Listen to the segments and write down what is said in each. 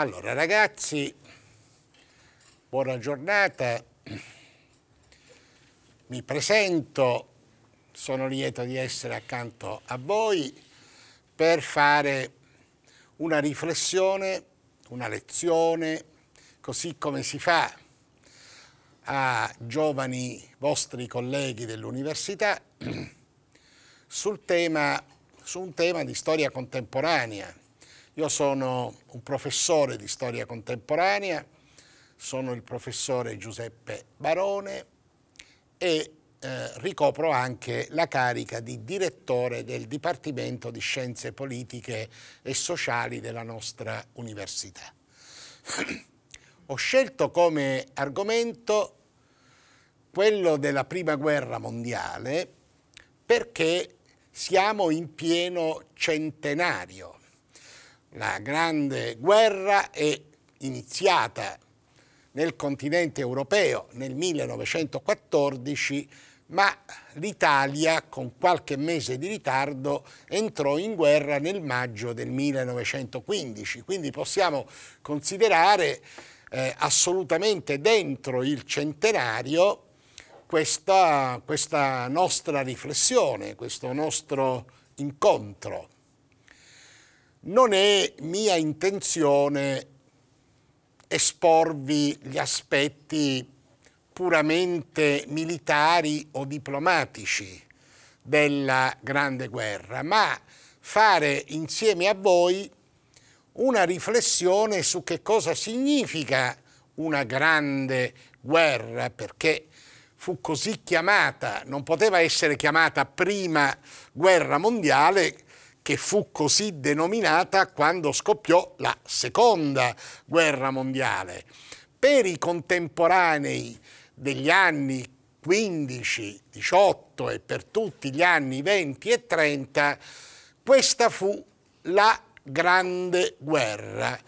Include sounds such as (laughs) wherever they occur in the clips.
Allora ragazzi, buona giornata, mi presento, sono lieto di essere accanto a voi per fare una riflessione, una lezione, così come si fa a giovani vostri colleghi dell'università, (clears throat) sul tema, su un tema di storia contemporanea, io sono un professore di storia contemporanea, sono il professore Giuseppe Barone e eh, ricopro anche la carica di direttore del Dipartimento di Scienze Politiche e Sociali della nostra università. Ho scelto come argomento quello della Prima Guerra Mondiale perché siamo in pieno centenario la grande guerra è iniziata nel continente europeo nel 1914, ma l'Italia, con qualche mese di ritardo, entrò in guerra nel maggio del 1915. Quindi possiamo considerare eh, assolutamente dentro il centenario questa, questa nostra riflessione, questo nostro incontro. Non è mia intenzione esporvi gli aspetti puramente militari o diplomatici della Grande Guerra, ma fare insieme a voi una riflessione su che cosa significa una grande guerra, perché fu così chiamata, non poteva essere chiamata prima guerra mondiale che fu così denominata quando scoppiò la Seconda Guerra Mondiale. Per i contemporanei degli anni 15, 18 e per tutti gli anni 20 e 30, questa fu la Grande Guerra.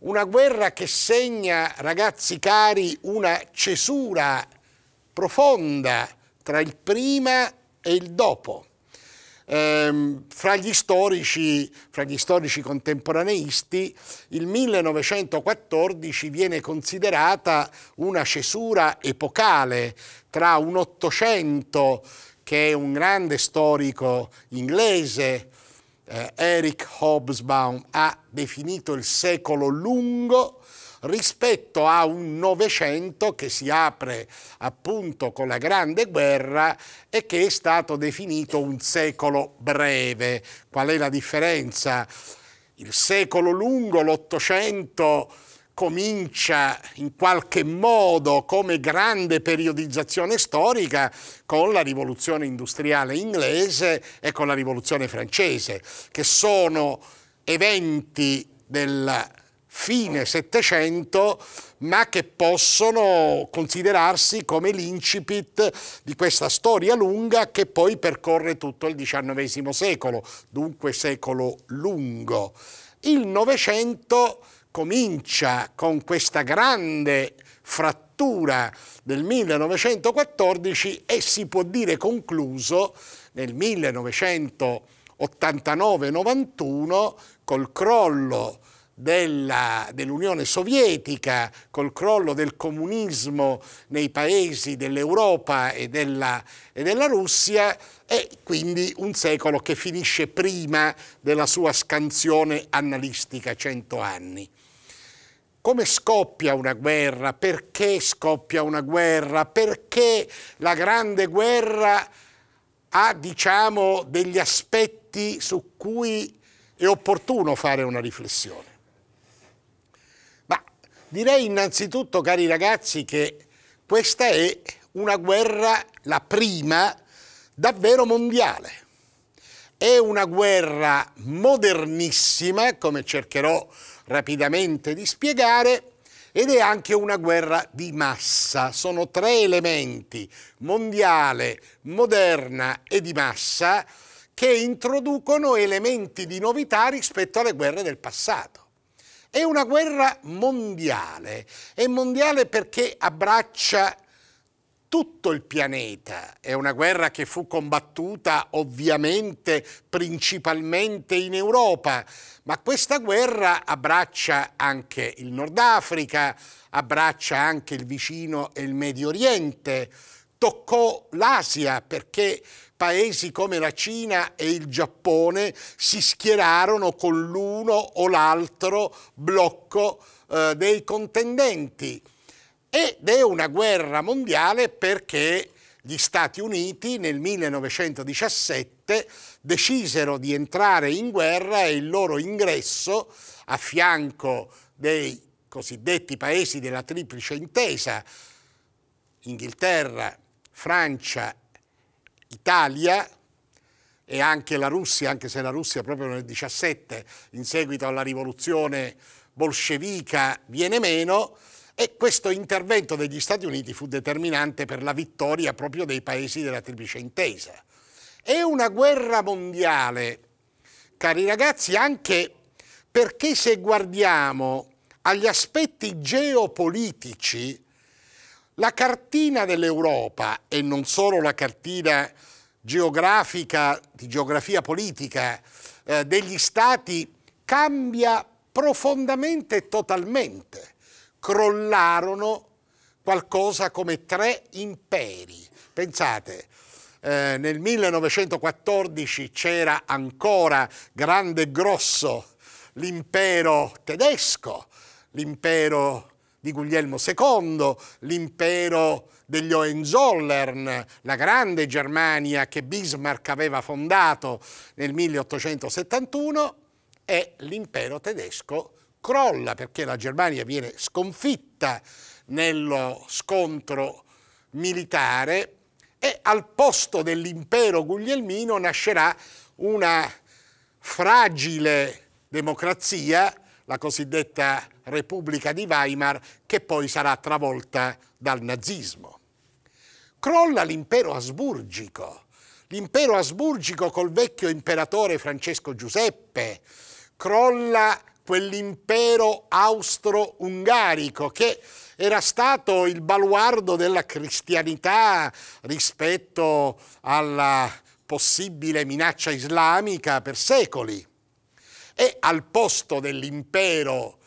Una guerra che segna, ragazzi cari, una cesura profonda tra il prima e il dopo. Ehm, fra, gli storici, fra gli storici contemporaneisti il 1914 viene considerata una cesura epocale tra un Ottocento che è un grande storico inglese, eh, Eric Hobsbawm ha definito il secolo lungo rispetto a un Novecento che si apre appunto con la Grande Guerra e che è stato definito un secolo breve. Qual è la differenza? Il secolo lungo, l'Ottocento, comincia in qualche modo come grande periodizzazione storica con la rivoluzione industriale inglese e con la rivoluzione francese, che sono eventi della fine Settecento, ma che possono considerarsi come l'incipit di questa storia lunga che poi percorre tutto il XIX secolo, dunque secolo lungo. Il Novecento comincia con questa grande frattura del 1914 e si può dire concluso nel 1989-91 col crollo dell'Unione Sovietica, col crollo del comunismo nei paesi dell'Europa e, e della, Russia, e quindi un secolo che finisce prima della sua scansione analistica, 100 anni. Come scoppia una guerra? Perché scoppia una guerra? Perché la grande guerra ha, diciamo, degli aspetti su cui è opportuno fare una riflessione? Direi innanzitutto, cari ragazzi, che questa è una guerra, la prima, davvero mondiale. È una guerra modernissima, come cercherò rapidamente di spiegare, ed è anche una guerra di massa. Sono tre elementi, mondiale, moderna e di massa, che introducono elementi di novità rispetto alle guerre del passato. È una guerra mondiale, è mondiale perché abbraccia tutto il pianeta. È una guerra che fu combattuta ovviamente principalmente in Europa, ma questa guerra abbraccia anche il Nord Africa, abbraccia anche il vicino e il Medio Oriente, toccò l'Asia perché paesi come la Cina e il Giappone si schierarono con l'uno o l'altro blocco eh, dei contendenti. Ed è una guerra mondiale perché gli Stati Uniti nel 1917 decisero di entrare in guerra e il loro ingresso a fianco dei cosiddetti paesi della triplice intesa, Inghilterra, Francia Italia e anche la Russia, anche se la Russia proprio nel 17, in seguito alla rivoluzione bolscevica, viene meno, e questo intervento degli Stati Uniti fu determinante per la vittoria proprio dei paesi della triplice intesa. È una guerra mondiale, cari ragazzi, anche perché se guardiamo agli aspetti geopolitici la cartina dell'Europa e non solo la cartina geografica, di geografia politica eh, degli stati cambia profondamente e totalmente. Crollarono qualcosa come tre imperi. Pensate, eh, nel 1914 c'era ancora grande e grosso l'impero tedesco, l'impero di Guglielmo II, l'impero degli Hohenzollern, la grande Germania che Bismarck aveva fondato nel 1871 e l'impero tedesco crolla perché la Germania viene sconfitta nello scontro militare e al posto dell'impero guglielmino nascerà una fragile democrazia, la cosiddetta Repubblica di Weimar che poi sarà travolta dal nazismo. Crolla l'impero asburgico, l'impero asburgico col vecchio imperatore Francesco Giuseppe, crolla quell'impero austro-ungarico che era stato il baluardo della cristianità rispetto alla possibile minaccia islamica per secoli. E al posto dell'impero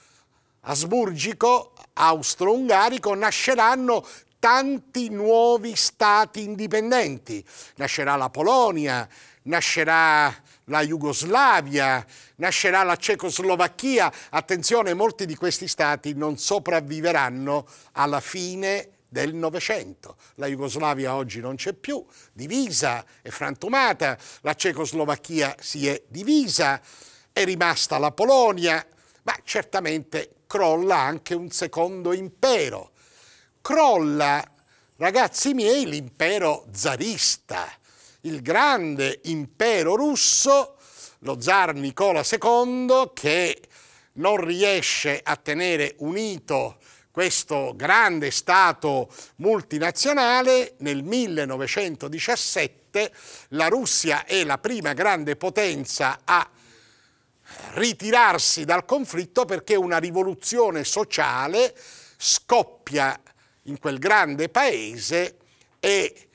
asburgico, austro-ungarico, nasceranno tanti nuovi stati indipendenti. Nascerà la Polonia, nascerà la Jugoslavia, nascerà la Cecoslovacchia. Attenzione, molti di questi stati non sopravviveranno alla fine del Novecento. La Jugoslavia oggi non c'è più, divisa e frantumata, la Cecoslovacchia si è divisa, è rimasta la Polonia, ma certamente crolla anche un secondo impero. Crolla, ragazzi miei, l'impero zarista, il grande impero russo, lo zar Nicola II, che non riesce a tenere unito questo grande Stato multinazionale, nel 1917 la Russia è la prima grande potenza a ritirarsi dal conflitto perché una rivoluzione sociale scoppia in quel grande paese e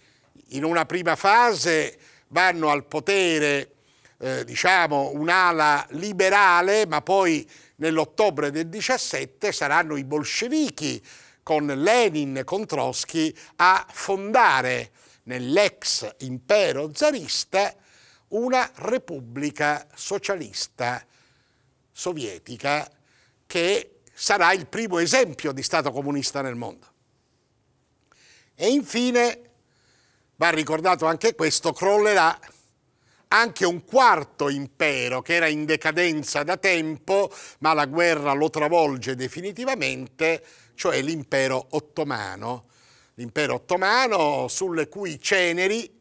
in una prima fase vanno al potere eh, diciamo un'ala liberale ma poi nell'ottobre del 17 saranno i bolscevichi con Lenin, e con Trotsky a fondare nell'ex impero zarista una repubblica socialista sovietica che sarà il primo esempio di Stato comunista nel mondo. E infine, va ricordato anche questo, crollerà anche un quarto impero che era in decadenza da tempo, ma la guerra lo travolge definitivamente, cioè l'impero ottomano. L'impero ottomano sulle cui ceneri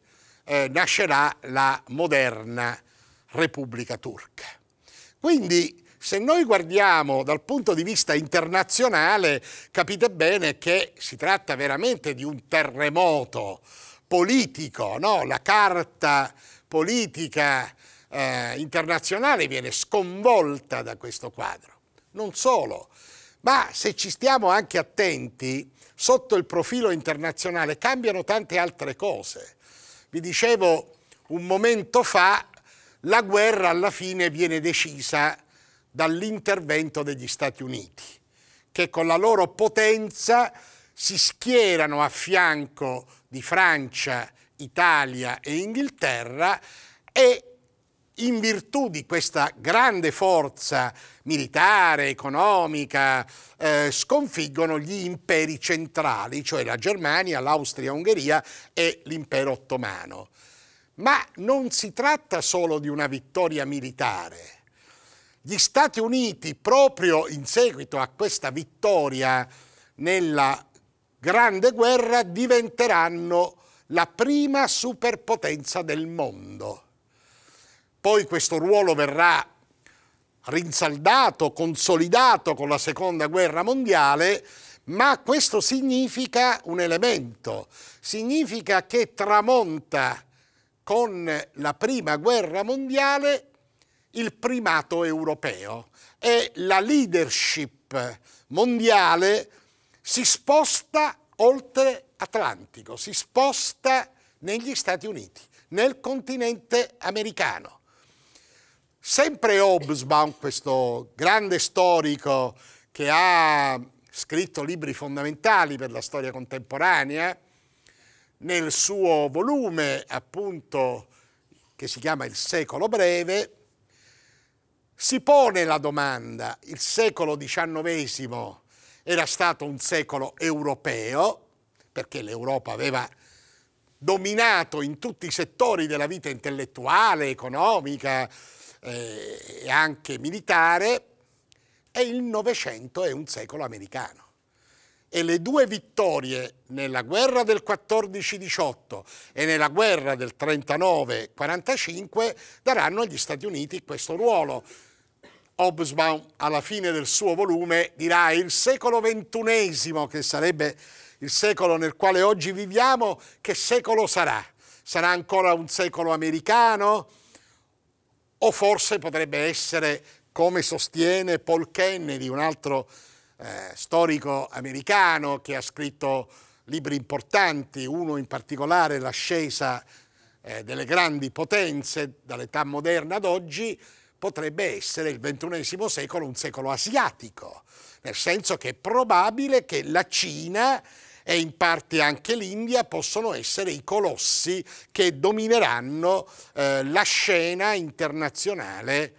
eh, nascerà la moderna Repubblica Turca. Quindi se noi guardiamo dal punto di vista internazionale capite bene che si tratta veramente di un terremoto politico, no? la carta politica eh, internazionale viene sconvolta da questo quadro. Non solo, ma se ci stiamo anche attenti, sotto il profilo internazionale cambiano tante altre cose. Vi dicevo un momento fa, la guerra alla fine viene decisa dall'intervento degli Stati Uniti, che con la loro potenza si schierano a fianco di Francia, Italia e Inghilterra e in virtù di questa grande forza militare, economica, eh, sconfiggono gli imperi centrali, cioè la Germania, l'Austria-Ungheria e l'impero ottomano. Ma non si tratta solo di una vittoria militare. Gli Stati Uniti, proprio in seguito a questa vittoria nella Grande Guerra, diventeranno la prima superpotenza del mondo poi questo ruolo verrà rinsaldato, consolidato con la seconda guerra mondiale, ma questo significa un elemento, significa che tramonta con la prima guerra mondiale il primato europeo e la leadership mondiale si sposta oltre Atlantico, si sposta negli Stati Uniti, nel continente americano. Sempre Hobsbawm, questo grande storico che ha scritto libri fondamentali per la storia contemporanea, nel suo volume appunto che si chiama Il secolo breve, si pone la domanda, il secolo XIX era stato un secolo europeo, perché l'Europa aveva dominato in tutti i settori della vita intellettuale, economica, eh, e anche militare e il Novecento è un secolo americano. E le due vittorie nella guerra del 14-18 e nella guerra del 39-45 daranno agli Stati Uniti questo ruolo. Hobsbawm alla fine del suo volume dirà il secolo XXI, che sarebbe il secolo nel quale oggi viviamo, che secolo sarà? Sarà ancora un secolo americano? o forse potrebbe essere, come sostiene Paul Kennedy, un altro eh, storico americano che ha scritto libri importanti, uno in particolare l'ascesa eh, delle grandi potenze dall'età moderna ad oggi, potrebbe essere il XXI secolo un secolo asiatico, nel senso che è probabile che la Cina e in parte anche l'India possono essere i colossi che domineranno eh, la scena internazionale.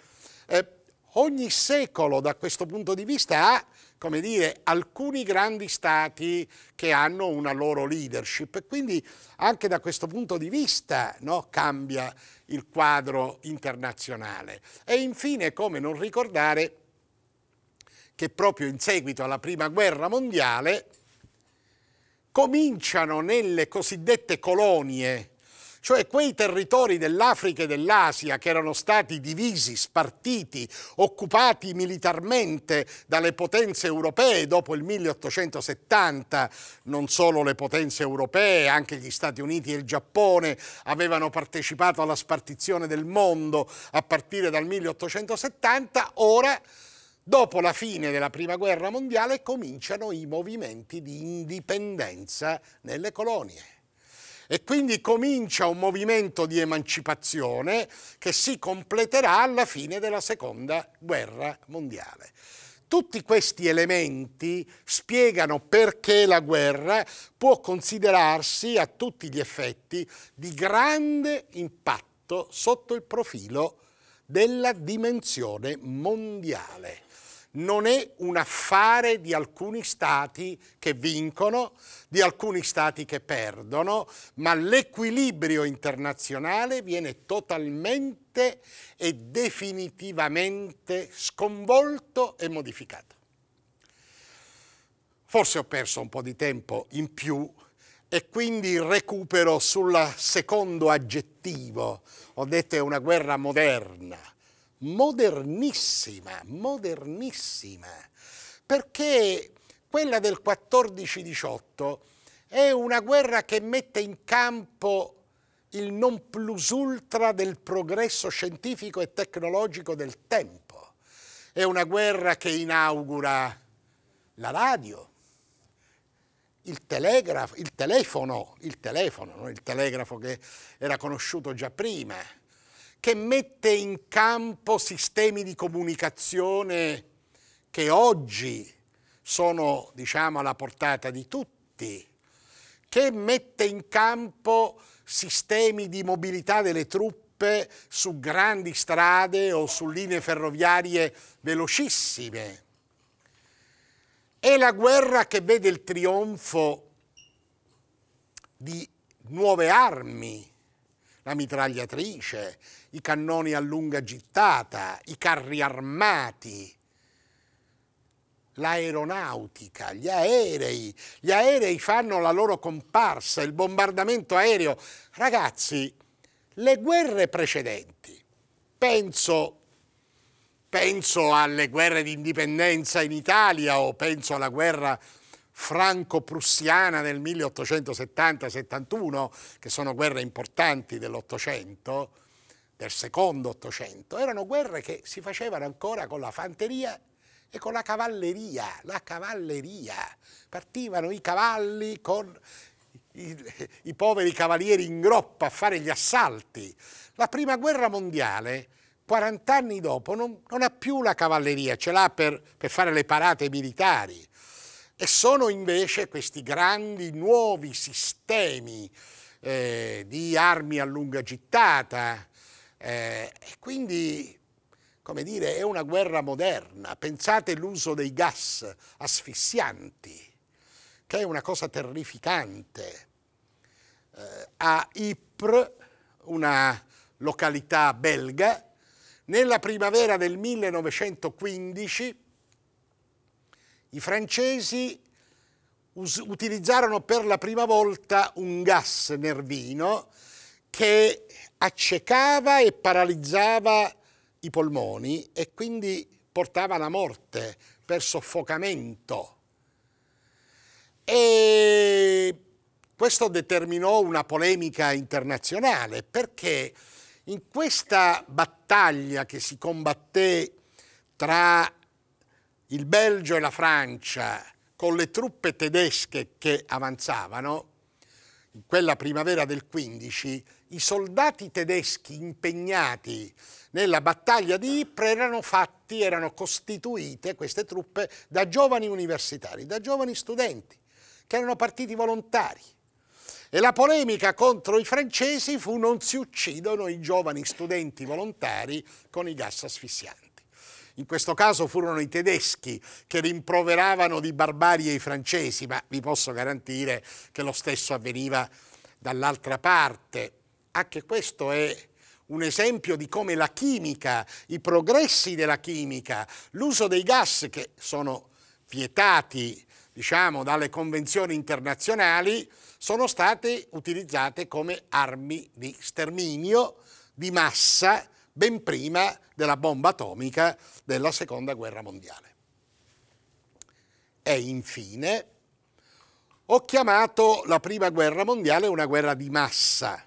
Eh, ogni secolo da questo punto di vista ha come dire, alcuni grandi stati che hanno una loro leadership e quindi anche da questo punto di vista no, cambia il quadro internazionale. E infine, come non ricordare che proprio in seguito alla Prima Guerra Mondiale cominciano nelle cosiddette colonie, cioè quei territori dell'Africa e dell'Asia che erano stati divisi, spartiti, occupati militarmente dalle potenze europee dopo il 1870, non solo le potenze europee, anche gli Stati Uniti e il Giappone avevano partecipato alla spartizione del mondo a partire dal 1870, ora Dopo la fine della Prima Guerra Mondiale cominciano i movimenti di indipendenza nelle colonie e quindi comincia un movimento di emancipazione che si completerà alla fine della Seconda Guerra Mondiale. Tutti questi elementi spiegano perché la guerra può considerarsi a tutti gli effetti di grande impatto sotto il profilo della dimensione mondiale non è un affare di alcuni stati che vincono, di alcuni stati che perdono, ma l'equilibrio internazionale viene totalmente e definitivamente sconvolto e modificato. Forse ho perso un po' di tempo in più e quindi recupero sul secondo aggettivo. Ho detto è una guerra moderna modernissima, modernissima, perché quella del 14-18 è una guerra che mette in campo il non plus ultra del progresso scientifico e tecnologico del tempo. È una guerra che inaugura la radio, il, telegrafo, il telefono, il telefono, non il telegrafo che era conosciuto già prima, che mette in campo sistemi di comunicazione che oggi sono diciamo, alla portata di tutti, che mette in campo sistemi di mobilità delle truppe su grandi strade o su linee ferroviarie velocissime. È la guerra che vede il trionfo di nuove armi, la mitragliatrice, i cannoni a lunga gittata, i carri armati, l'aeronautica, gli aerei. Gli aerei fanno la loro comparsa, il bombardamento aereo. Ragazzi, le guerre precedenti, penso, penso alle guerre di indipendenza in Italia o penso alla guerra franco-prussiana nel 1870-71, che sono guerre importanti dell'Ottocento, del secondo Ottocento, erano guerre che si facevano ancora con la fanteria e con la cavalleria, la cavalleria. Partivano i cavalli con i, i poveri cavalieri in groppa a fare gli assalti. La prima guerra mondiale 40 anni dopo non, non, ha più la cavalleria, ce l'ha per, per, fare le parate militari, e sono invece questi grandi nuovi sistemi eh, di armi a lunga gittata. Eh, e quindi, come dire, è una guerra moderna. Pensate all'uso dei gas asfissianti, che è una cosa terrificante. Eh, a Ypres, una località belga, nella primavera del 1915 i francesi utilizzarono per la prima volta un gas nervino che accecava e paralizzava i polmoni e quindi portava alla morte per soffocamento. E questo determinò una polemica internazionale perché in questa battaglia che si combatté tra il Belgio e la Francia con le truppe tedesche che avanzavano, in quella primavera del 15, i soldati tedeschi impegnati nella battaglia di Ypres erano fatti, erano costituite queste truppe da giovani universitari, da giovani studenti, che erano partiti volontari. E la polemica contro i francesi fu non si uccidono i giovani studenti volontari con i gas asfissianti. In questo caso furono i tedeschi che rimproveravano di barbarie i francesi, ma vi posso garantire che lo stesso avveniva dall'altra parte. Anche questo è un esempio di come la chimica, i progressi della chimica, l'uso dei gas che sono vietati diciamo, dalle convenzioni internazionali, sono state utilizzate come armi di sterminio di massa ben prima della bomba atomica della seconda guerra mondiale. E infine ho chiamato la prima guerra mondiale una guerra di massa.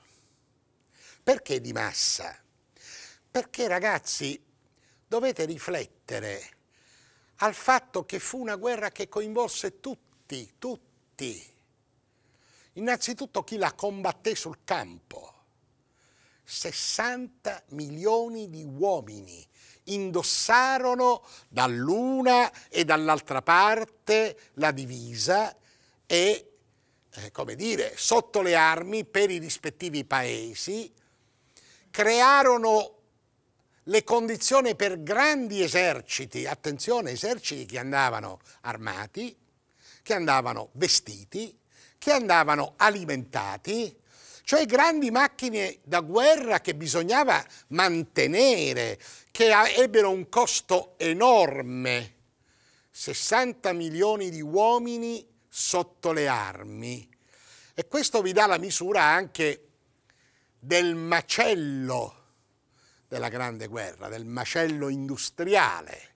Perché di massa? Perché ragazzi dovete riflettere al fatto che fu una guerra che coinvolse tutti, tutti. Innanzitutto chi la combatté sul campo, 60 milioni di uomini indossarono dall'una e dall'altra parte la divisa e, eh, come dire, sotto le armi per i rispettivi paesi, crearono le condizioni per grandi eserciti, attenzione, eserciti che andavano armati, che andavano vestiti, che andavano alimentati, cioè grandi macchine da guerra che bisognava mantenere, che ebbero un costo enorme. 60 milioni di uomini sotto le armi. E questo vi dà la misura anche del macello della Grande Guerra, del macello industriale.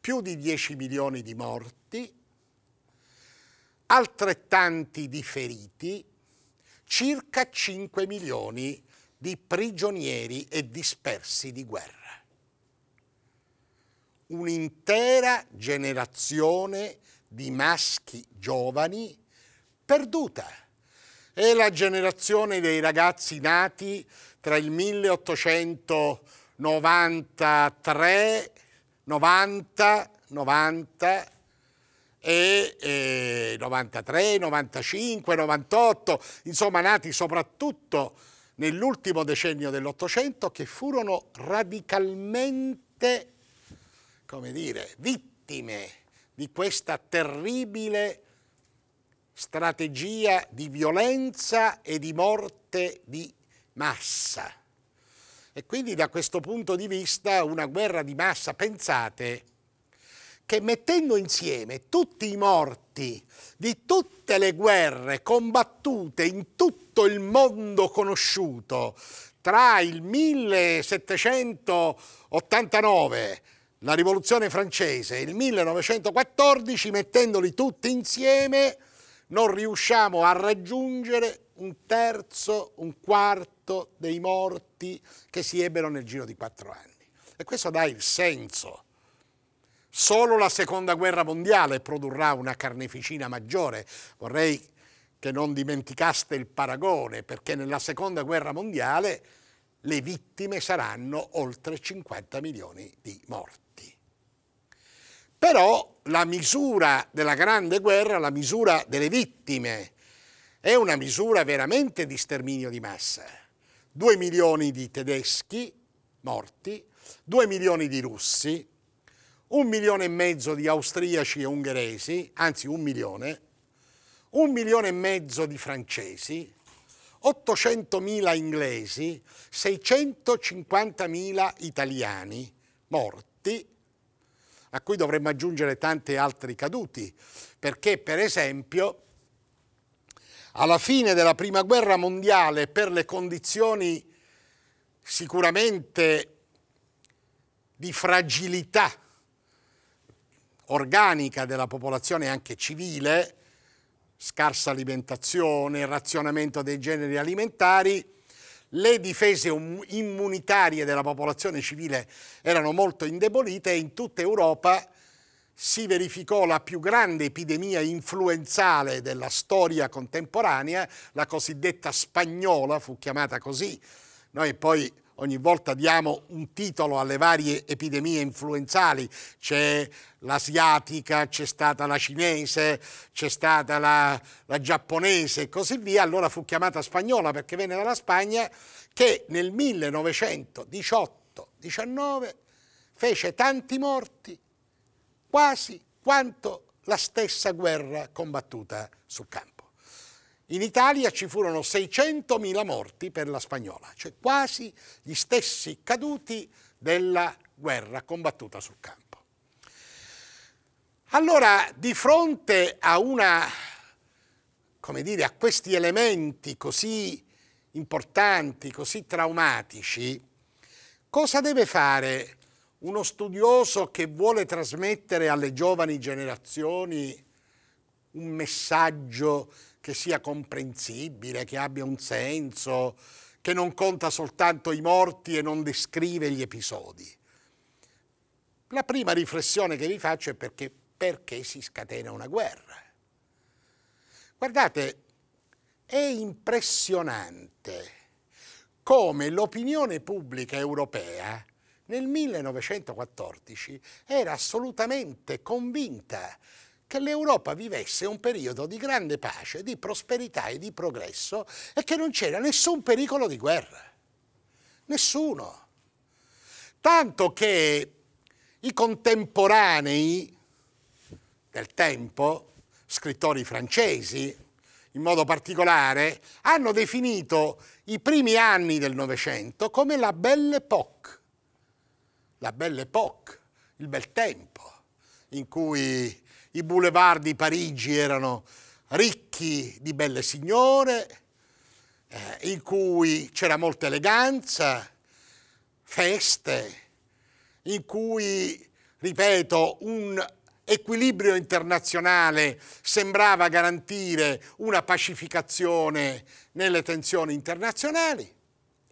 Più di 10 milioni di morti, altrettanti di feriti, circa 5 milioni di prigionieri e dispersi di guerra. Un'intera generazione di maschi giovani perduta. È la generazione dei ragazzi nati tra il 1893, 90, 90 e, e 93, 95, 98, insomma nati soprattutto nell'ultimo decennio dell'Ottocento che furono radicalmente, come dire, vittime di questa terribile strategia di violenza e di morte di massa. E quindi da questo punto di vista una guerra di massa, pensate, che mettendo insieme tutti i morti di tutte le guerre combattute in tutto il mondo conosciuto tra il 1789 la rivoluzione francese e il 1914 mettendoli tutti insieme non riusciamo a raggiungere un terzo, un quarto dei morti che si ebbero nel giro di quattro anni. E questo dà il senso Solo la seconda guerra mondiale produrrà una carneficina maggiore. Vorrei che non dimenticaste il paragone, perché nella seconda guerra mondiale le vittime saranno oltre 50 milioni di morti. Però la misura della Grande Guerra, la misura delle vittime, è una misura veramente di sterminio di massa. 2 milioni di tedeschi morti, 2 milioni di russi, un milione e mezzo di austriaci e ungheresi, anzi un milione, un milione e mezzo di francesi, 800.000 inglesi, 650.000 italiani morti, a cui dovremmo aggiungere tanti altri caduti, perché per esempio alla fine della Prima Guerra Mondiale per le condizioni sicuramente di fragilità organica della popolazione anche civile, scarsa alimentazione, razionamento dei generi alimentari, le difese um-, immunitarie della popolazione civile erano molto indebolite e in tutta Europa si verificò la più grande epidemia influenzale della storia contemporanea, la cosiddetta spagnola, fu chiamata così. Noi poi ogni volta diamo un titolo alle varie epidemie influenzali, c'è l'asiatica, c'è stata la cinese, c'è stata la, la, giapponese e così via, allora fu chiamata spagnola perché venne dalla Spagna, che nel 1918-19 fece tanti morti, quasi quanto la stessa guerra combattuta sul campo. In Italia ci furono 600.000 morti per la spagnola, cioè quasi gli stessi caduti della guerra combattuta sul campo. Allora, di fronte a una, come dire, a questi elementi così importanti, così traumatici, cosa deve fare uno studioso che vuole trasmettere alle giovani generazioni un messaggio che sia comprensibile, che abbia un senso, che non conta soltanto i morti e non descrive gli episodi. La prima riflessione che vi faccio è perché, perché si scatena una guerra. Guardate, è impressionante come l'opinione pubblica europea nel 1914 era assolutamente convinta che l'Europa vivesse un periodo di grande pace, di prosperità e di progresso e che non c'era nessun pericolo di guerra. Nessuno. Tanto che i contemporanei del tempo, scrittori francesi in modo particolare, hanno definito i primi anni del Novecento come la Belle Époque, la Belle Époque, il bel tempo in cui i boulevard di Parigi erano ricchi di belle signore, eh, in cui c'era molta eleganza, feste, in cui, ripeto, un equilibrio internazionale sembrava garantire una pacificazione nelle tensioni internazionali,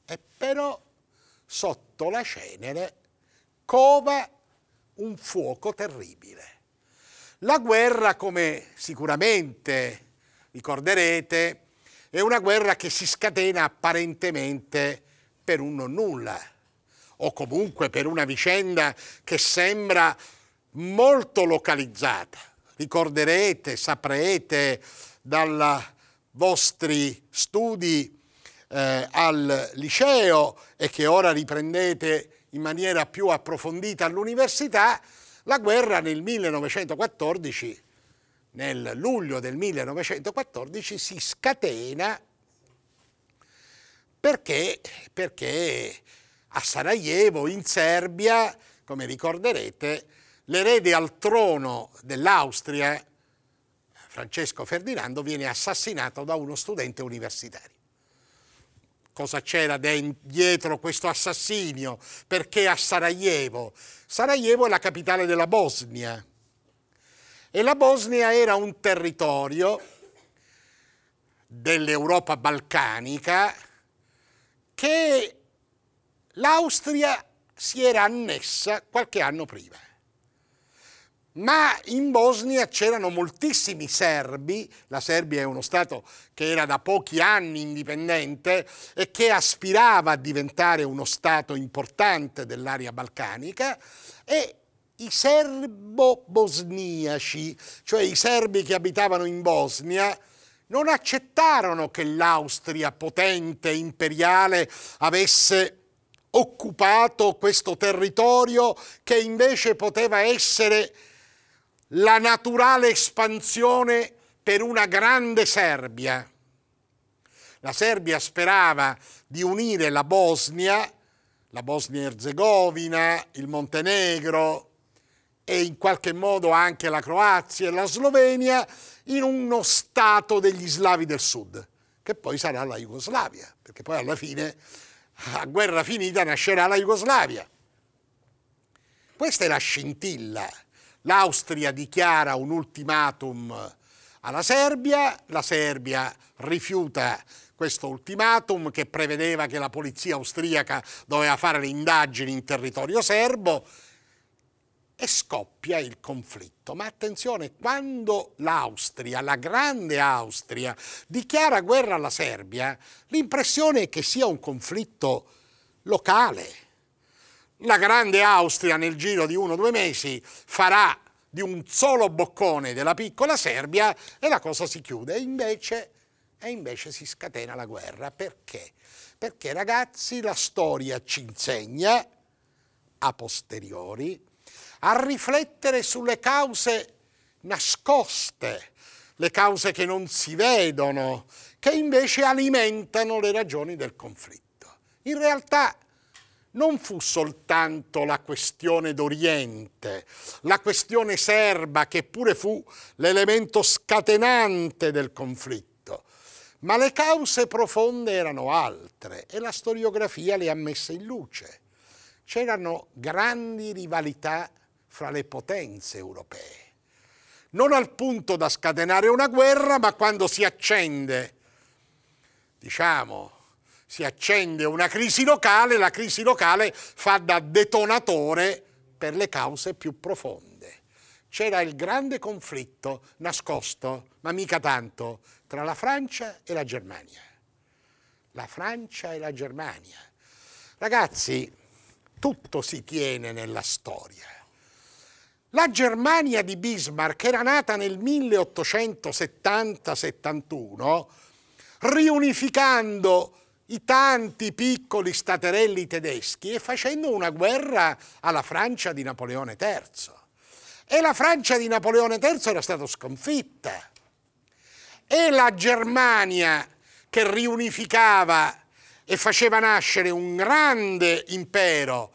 e però sotto la cenere cova un fuoco terribile. La guerra, come sicuramente ricorderete, è una guerra che si scatena apparentemente per un non nulla, o comunque per una vicenda che sembra molto localizzata. Ricorderete, saprete dai vostri studi eh, al liceo e che ora riprendete in maniera più approfondita all'università, la guerra nel 1914, nel luglio del 1914, si scatena perché, perché a Sarajevo, in Serbia, come ricorderete, l'erede al trono dell'Austria, Francesco Ferdinando, viene assassinato da uno studente universitario cosa c'era dietro questo assassinio, perché a Sarajevo. Sarajevo è la capitale della Bosnia e la Bosnia era un territorio dell'Europa balcanica che l'Austria si era annessa qualche anno prima ma in Bosnia c'erano moltissimi serbi, la Serbia è uno Stato che era da pochi anni indipendente e che aspirava a diventare uno Stato importante dell'area balcanica e i serbo-bosniaci, cioè i serbi che abitavano in Bosnia, non accettarono che l'Austria potente imperiale avesse occupato questo territorio che invece poteva essere la naturale espansione per una grande Serbia. La Serbia sperava di unire la Bosnia, la bosnia erzegovina il Montenegro e in qualche modo anche la Croazia e la Slovenia in uno Stato degli slavi del Sud, che poi sarà la Jugoslavia, perché poi alla fine, a guerra finita, nascerà la Jugoslavia. Questa è la scintilla L'Austria dichiara un ultimatum alla Serbia, la Serbia rifiuta questo ultimatum che prevedeva che la polizia austriaca doveva fare le indagini in territorio serbo e scoppia il conflitto. Ma attenzione, quando l'Austria, la grande Austria, dichiara guerra alla Serbia, l'impressione è che sia un conflitto locale la grande Austria nel giro di uno o due mesi farà di un solo boccone della piccola Serbia e la cosa si chiude. E invece, e invece si scatena la guerra. Perché? Perché ragazzi la storia ci insegna, a posteriori, a riflettere sulle cause nascoste, le cause che non si vedono, che invece alimentano le ragioni del conflitto. In realtà non fu soltanto la questione d'Oriente, la questione serba che pure fu l'elemento scatenante del conflitto, ma le cause profonde erano altre e la storiografia le ha messe in luce. C'erano grandi rivalità fra le potenze europee, non al punto da scatenare una guerra, ma quando si accende, diciamo, si accende una crisi locale, la crisi locale fa da detonatore per le cause più profonde. C'era il grande conflitto nascosto, ma mica tanto, tra la Francia e la Germania. La Francia e la Germania. Ragazzi, tutto si tiene nella storia. La Germania di Bismarck era nata nel 1870-71 riunificando i tanti piccoli staterelli tedeschi e facendo una guerra alla Francia di Napoleone III. E la Francia di Napoleone III era stata sconfitta. E la Germania che riunificava e faceva nascere un grande impero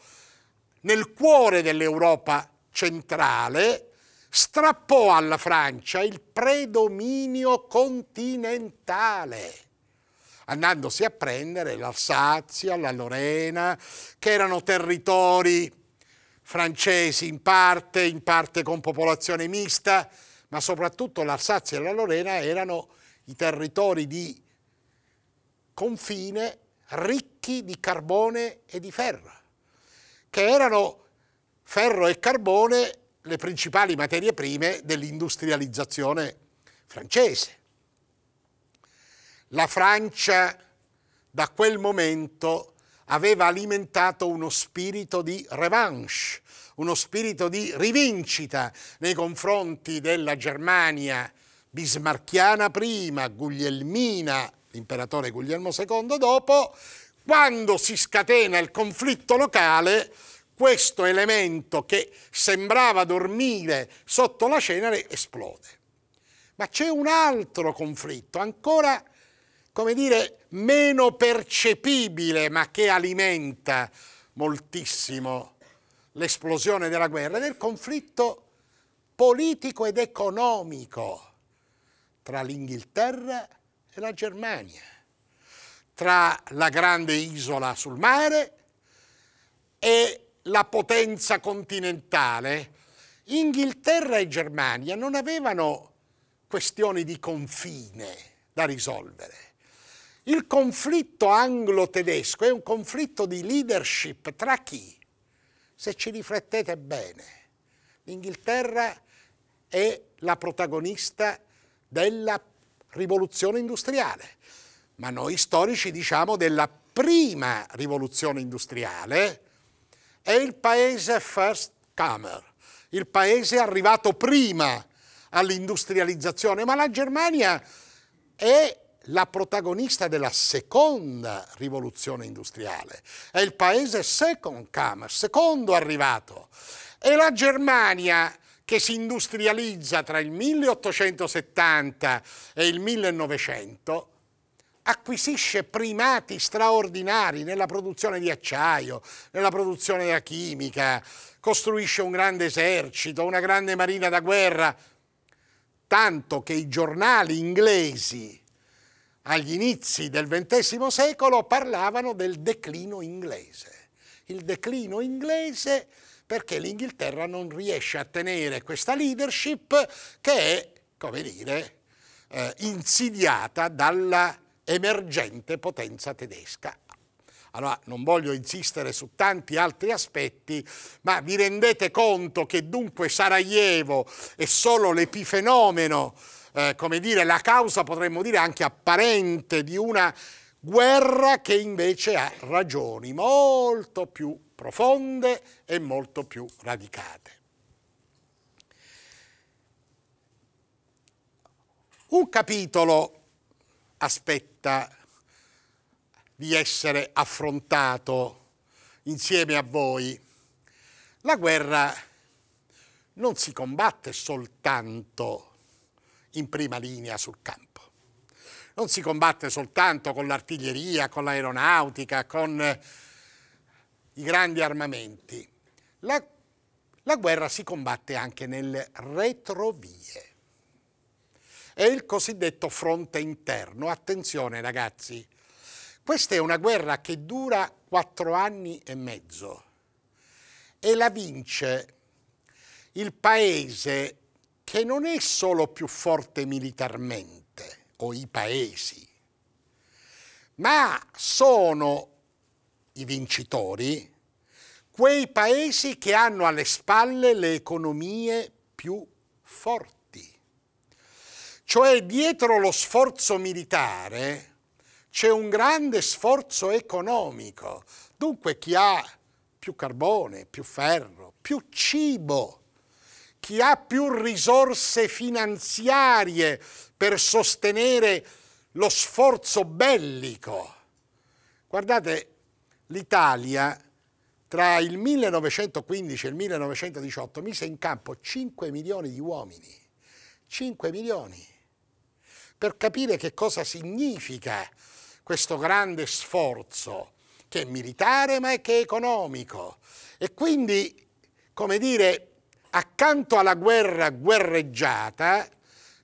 nel cuore dell'Europa centrale, strappò alla Francia il predominio continentale andandosi a prendere l'Alsazia, la Lorena, che erano territori francesi in parte, in parte con popolazione mista, ma soprattutto l'Alsazia e la Lorena erano i territori di confine ricchi di carbone e di ferro, che erano ferro e carbone le principali materie prime dell'industrializzazione francese la Francia da quel momento aveva alimentato uno spirito di revanche, uno spirito di rivincita nei confronti della Germania bismarchiana prima, Guglielmina, l'imperatore Guglielmo II dopo, quando si scatena il conflitto locale, questo elemento che sembrava dormire sotto la cenere esplode. Ma c'è un altro conflitto, ancora come dire, meno percepibile, ma che alimenta moltissimo l'esplosione della guerra, del conflitto politico ed economico tra l'Inghilterra e la Germania, tra la grande isola sul mare e la potenza continentale. Inghilterra e Germania non avevano questioni di confine da risolvere il conflitto anglo-tedesco è un conflitto di leadership tra chi? Se ci riflettete bene, l'Inghilterra è la protagonista della rivoluzione industriale, ma noi storici diciamo della prima rivoluzione industriale, è il paese first comer, il paese arrivato prima all'industrializzazione, ma la Germania è la protagonista della seconda rivoluzione industriale, è il paese second comer, secondo arrivato, è la Germania che si industrializza tra il 1870 e il 1900, acquisisce primati straordinari nella produzione di acciaio, nella produzione della chimica, costruisce un grande esercito, una grande marina da guerra, tanto che i giornali inglesi agli inizi del XX secolo parlavano del declino inglese. Il declino inglese perché l'Inghilterra non riesce a tenere questa leadership che è, come dire, eh, insidiata dalla emergente potenza tedesca. Allora, non voglio insistere su tanti altri aspetti, ma vi rendete conto che dunque Sarajevo è solo l'epifenomeno eh, come dire, la causa potremmo dire anche apparente di una guerra che invece ha ragioni molto più profonde e molto più radicate. Un capitolo aspetta di essere affrontato insieme a voi. La guerra non si combatte soltanto in prima linea sul campo. Non si combatte soltanto con l'artiglieria, con l'aeronautica, con eh, i grandi armamenti. La, la guerra si combatte anche nelle retrovie. È il cosiddetto fronte interno. Attenzione ragazzi, questa è una guerra che dura quattro anni e mezzo e la vince il paese che non è solo più forte militarmente, o i paesi, ma sono i vincitori quei paesi che hanno alle spalle le economie più forti. Cioè dietro lo sforzo militare c'è un grande sforzo economico. Dunque chi ha più carbone, più ferro, più cibo, chi ha più risorse finanziarie per sostenere lo sforzo bellico. Guardate, l'Italia tra il 1915 e il 1918 mise in campo 5 milioni di uomini, 5 milioni, per capire che cosa significa questo grande sforzo, che è militare ma è che è economico. E quindi, come dire, accanto alla guerra guerreggiata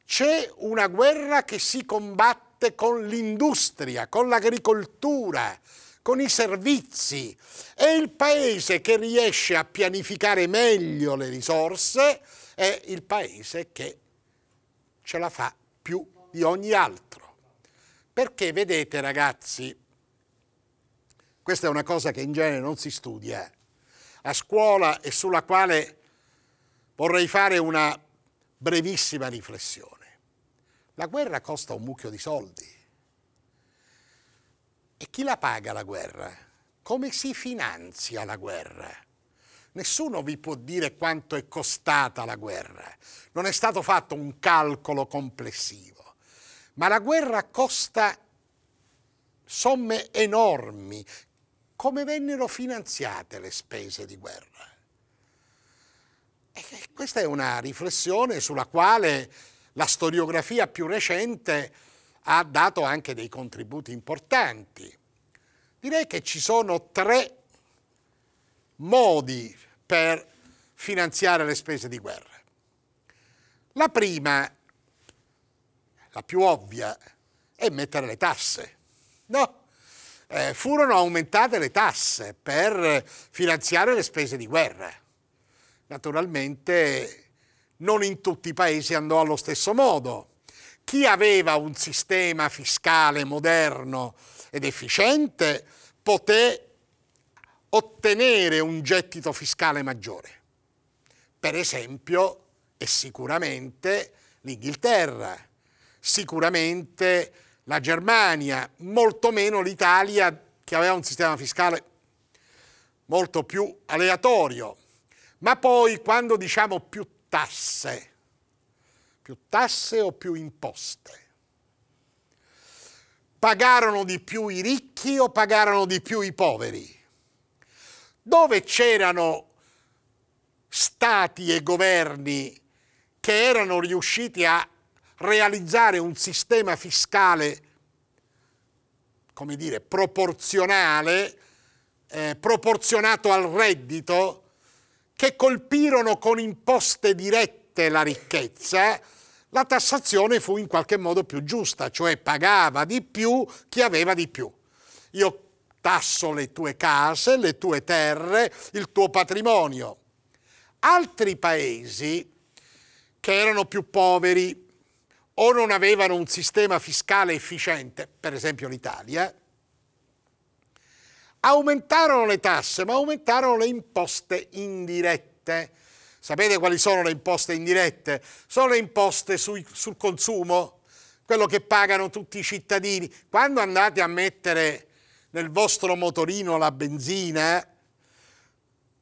c'è una guerra che si combatte con l'industria, con l'agricoltura, con i servizi. E il paese che riesce a pianificare meglio le risorse, è il paese che ce la fa più di ogni altro. Perché vedete ragazzi, questa è una cosa che in genere non si studia, a scuola e sulla quale vorrei fare una brevissima riflessione. La guerra costa un mucchio di soldi. E chi la paga la guerra? Come si finanzia la guerra? Nessuno vi può dire quanto è costata la guerra. Non è stato fatto un calcolo complessivo. Ma la guerra costa somme enormi. Come vennero finanziate le spese di guerra? Questa è una riflessione sulla quale la storiografia più recente ha dato anche dei contributi importanti. Direi che ci sono tre modi per finanziare le spese di guerra. La prima, la più ovvia, è mettere le tasse. No? Eh, furono aumentate le tasse per finanziare le spese di guerra. Naturalmente non in tutti i paesi andò allo stesso modo. Chi aveva un sistema fiscale moderno ed efficiente poté ottenere un gettito fiscale maggiore. Per esempio, e sicuramente l'Inghilterra, sicuramente la Germania, molto meno l'Italia che aveva un sistema fiscale molto più aleatorio. Ma poi quando diciamo più tasse, più tasse o più imposte? Pagarono di più i ricchi o pagarono di più i poveri? Dove c'erano stati e governi che erano riusciti a realizzare un sistema fiscale, come dire, proporzionale, eh, proporzionato al reddito, che colpirono con imposte dirette la ricchezza, la tassazione fu in qualche modo più giusta, cioè pagava di più chi aveva di più. Io tasso le tue case, le tue terre, il tuo patrimonio. Altri paesi che erano più poveri o non avevano un sistema fiscale efficiente, per esempio l'Italia, Aumentarono le tasse, ma aumentarono le imposte indirette. Sapete quali sono le imposte indirette? Sono le imposte sui, sul consumo, quello che pagano tutti i cittadini. Quando andate a mettere nel vostro motorino la benzina,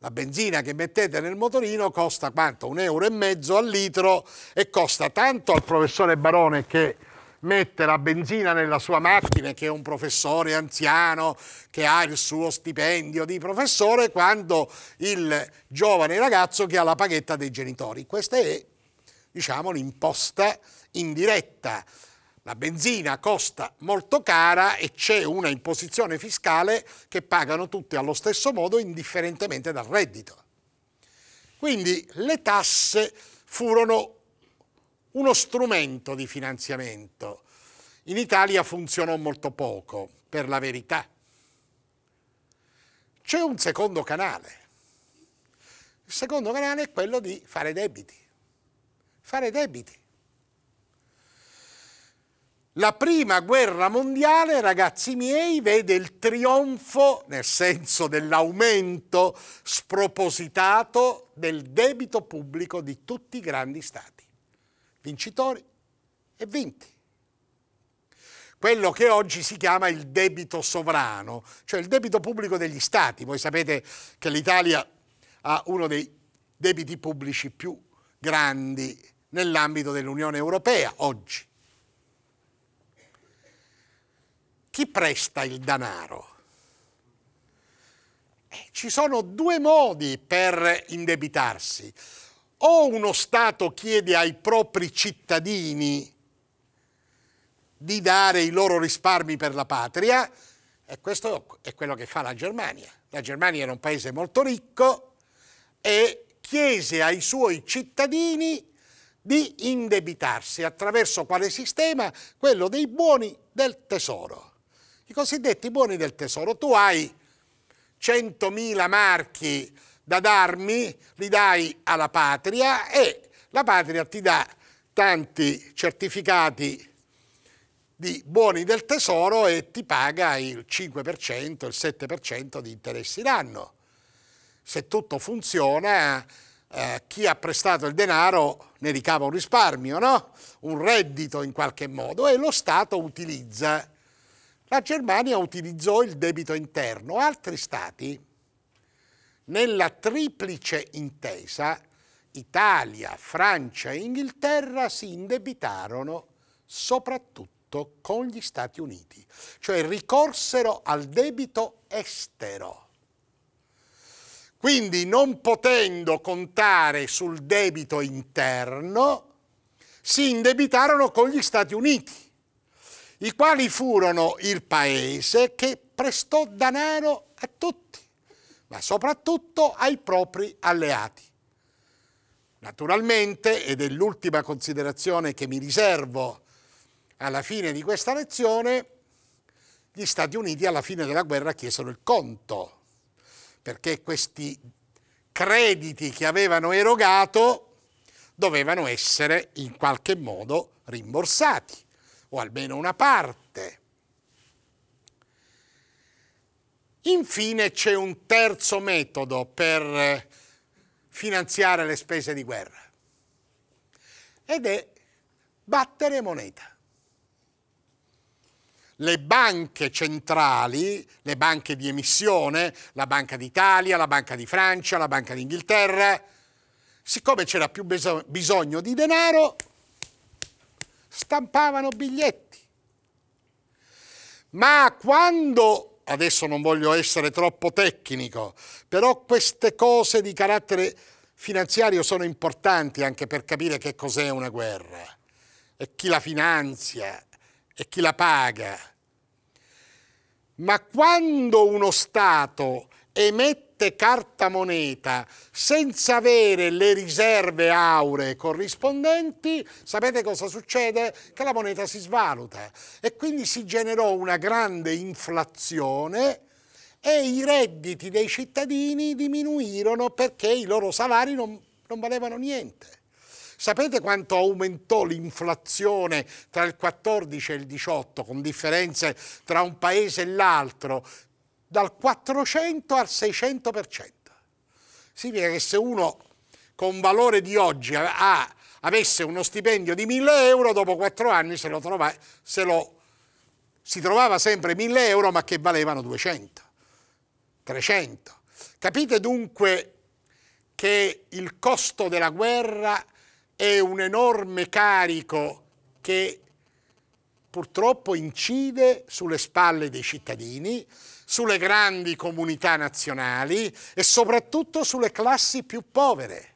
la benzina che mettete nel motorino costa quanto? Un euro e mezzo al litro e costa tanto al professore Barone che mette la benzina nella sua macchina, che è un professore anziano che ha il suo stipendio di professore, quando il giovane ragazzo che ha la paghetta dei genitori. Questa è, diciamo, l'imposta indiretta. La benzina costa molto cara e c'è una imposizione fiscale che pagano tutti allo stesso modo indifferentemente dal reddito. Quindi le tasse furono uno strumento di finanziamento. In Italia funzionò molto poco, per la verità. C'è un secondo canale. Il secondo canale è quello di fare debiti. Fare debiti. La prima guerra mondiale, ragazzi miei, vede il trionfo, nel senso dell'aumento spropositato, del debito pubblico di tutti i grandi stati vincitori e vinti. Quello che oggi si chiama il debito sovrano, cioè il debito pubblico degli stati. Voi sapete che l'Italia ha uno dei debiti pubblici più grandi nell'ambito dell'Unione Europea oggi. Chi presta il denaro? Eh, ci sono due modi per indebitarsi o uno Stato chiede ai propri cittadini di dare i loro risparmi per la patria, e questo è quello che fa la Germania. La Germania era un paese molto ricco e chiese ai suoi cittadini di indebitarsi attraverso quale sistema? Quello dei buoni del tesoro. I cosiddetti buoni del tesoro. Tu hai 100.000 marchi da darmi, li dai alla patria e la patria ti dà tanti certificati di buoni del tesoro e ti paga il 5%, il 7% di interessi l'anno. Se tutto funziona, eh, chi ha prestato il denaro ne ricava un risparmio, no? un reddito in qualche modo e lo Stato utilizza. La Germania utilizzò il debito interno, altri stati nella triplice intesa Italia, Francia e Inghilterra si indebitarono soprattutto con gli Stati Uniti, cioè ricorsero al debito estero. Quindi non potendo contare sul debito interno, si indebitarono con gli Stati Uniti, i quali furono il paese che prestò denaro a tutti ma soprattutto ai propri alleati. Naturalmente, ed è l'ultima considerazione che mi riservo alla fine di questa lezione, gli Stati Uniti alla fine della guerra chiesero il conto, perché questi crediti che avevano erogato dovevano essere in qualche modo rimborsati, o almeno una parte. Infine c'è un terzo metodo per eh, finanziare le spese di guerra ed è battere moneta. Le banche centrali, le banche di emissione, la Banca d'Italia, la Banca di Francia, la Banca d'Inghilterra, siccome c'era più bisogno di denaro, stampavano biglietti. Ma quando adesso non voglio essere troppo tecnico, però queste cose di carattere finanziario sono importanti anche per capire che cos'è una guerra e chi la finanzia e chi la paga. Ma quando uno Stato emette emette carta moneta senza avere le riserve auree corrispondenti, sapete cosa succede? Che la moneta si svaluta e quindi si generò una grande inflazione e i redditi dei cittadini diminuirono perché i loro salari non, non valevano niente. Sapete quanto aumentò l'inflazione tra il 14 e il 18, con differenze tra un paese e l'altro? dal 400 al 600%. Significa che se uno con valore di oggi ha, avesse uno stipendio di 1000 euro, dopo 4 anni se lo, trova, se lo si trovava sempre 1000 euro ma che valevano 200, 300. Capite dunque che il costo della guerra è un enorme carico che purtroppo incide sulle spalle dei cittadini sulle grandi comunità nazionali e soprattutto sulle classi più povere,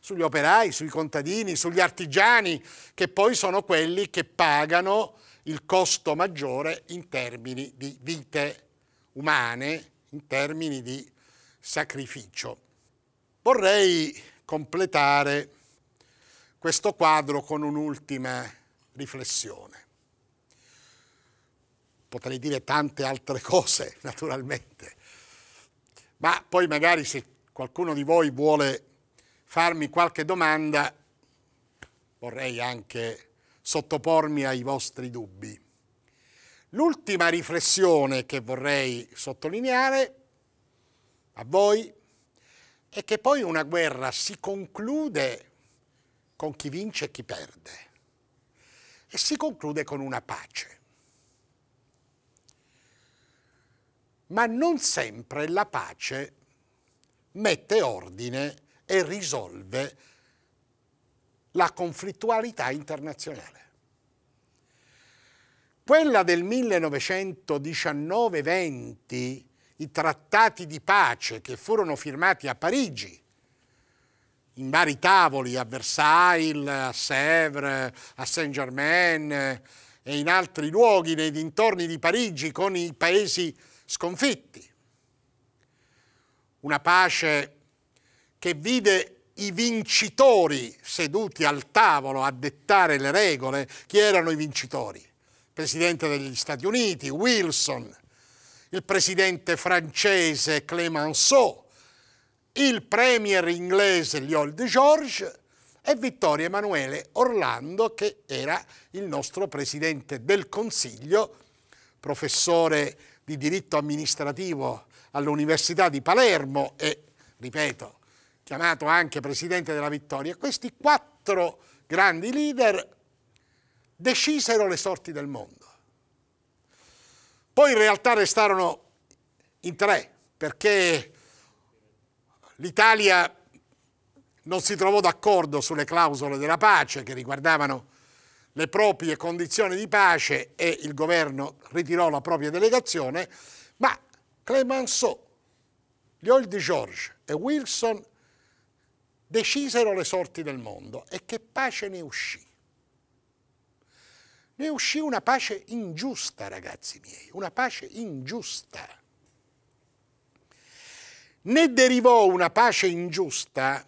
sugli operai, sui contadini, sugli artigiani, che poi sono quelli che pagano il costo maggiore in termini di vite umane, in termini di sacrificio. Vorrei completare questo quadro con un'ultima riflessione potrei dire tante altre (laughs) cose naturalmente, ma poi magari se qualcuno di voi vuole farmi qualche domanda vorrei anche sottopormi ai vostri dubbi. L'ultima riflessione che vorrei sottolineare a voi è che poi una guerra si conclude con chi vince e chi perde e si conclude con una pace. ma non sempre la pace mette ordine e risolve la conflittualità internazionale. Quella del 1919-20, i trattati di pace che furono firmati a Parigi, in vari tavoli, a Versailles, a Sèvres, a Saint-Germain e in altri luoghi nei dintorni di Parigi con i paesi sconfitti. Una pace che vide i vincitori seduti al tavolo a dettare le regole. Chi erano i vincitori? Il Presidente degli Stati Uniti, Wilson, il presidente francese Clemenceau, il premier inglese Lloyd George e Vittorio Emanuele Orlando che era il nostro presidente del Consiglio, professore di diritto amministrativo all'Università di Palermo e, ripeto, chiamato anche Presidente della Vittoria, questi quattro grandi leader decisero le sorti del mondo. Poi in realtà restarono in tre, perché l'Italia non si trovò d'accordo sulle clausole della pace che riguardavano le proprie condizioni di pace e il governo ritirò la propria delegazione, ma Clemenceau, Lloyd di George e Wilson decisero le sorti del mondo e che pace ne uscì. Ne uscì una pace ingiusta, ragazzi miei, una pace ingiusta. Ne derivò una pace ingiusta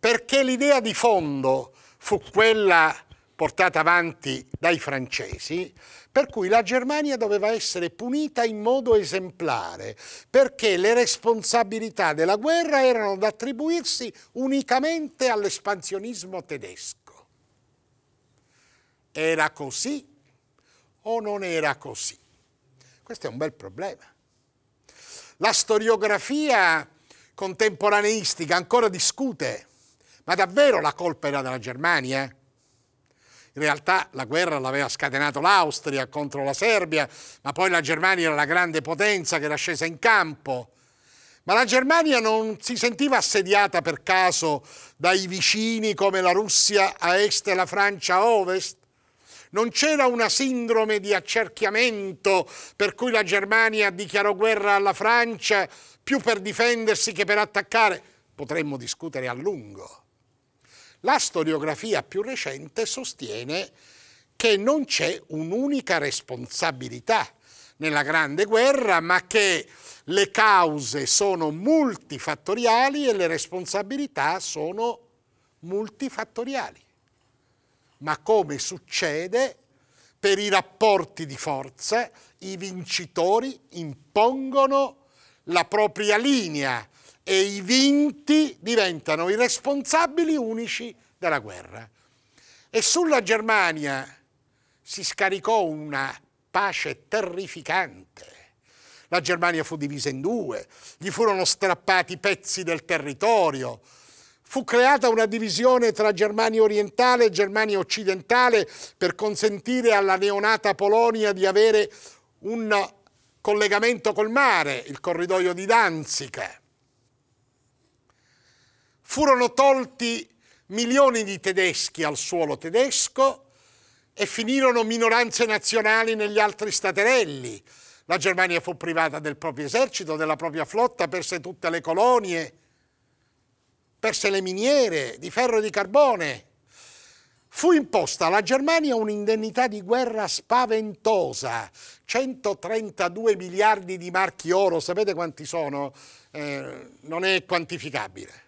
perché l'idea di fondo fu quella portata avanti dai francesi, per cui la Germania doveva essere punita in modo esemplare, perché le responsabilità della guerra erano da attribuirsi unicamente all'espansionismo tedesco. Era così o non era così? Questo è un bel problema. La storiografia contemporaneistica ancora discute, ma davvero la colpa era della Germania? In realtà la guerra l'aveva scatenato l'Austria contro la Serbia, ma poi la Germania era la grande potenza che era scesa in campo. Ma la Germania non si sentiva assediata per caso dai vicini come la Russia a est e la Francia a ovest? Non c'era una sindrome di accerchiamento per cui la Germania dichiarò guerra alla Francia più per difendersi che per attaccare? Potremmo discutere a lungo. La storiografia più recente sostiene che non c'è un'unica responsabilità nella Grande Guerra, ma che le cause sono multifattoriali e le responsabilità sono multifattoriali. Ma come succede per i rapporti di forza, i vincitori impongono la propria linea e i vinti diventano i responsabili unici della guerra. E sulla Germania si scaricò una pace terrificante. La Germania fu divisa in due, gli furono strappati pezzi del territorio, fu creata una divisione tra Germania orientale e Germania occidentale per consentire alla neonata Polonia di avere un collegamento col mare, il corridoio di Danzica furono tolti milioni di tedeschi al suolo tedesco e finirono minoranze nazionali negli altri staterelli. La Germania fu privata del proprio esercito, della propria flotta, perse tutte le colonie, perse le miniere di ferro e di carbone. Fu imposta alla Germania un'indennità di guerra spaventosa, 132 miliardi di marchi oro, sapete quanti sono? Eh, non è quantificabile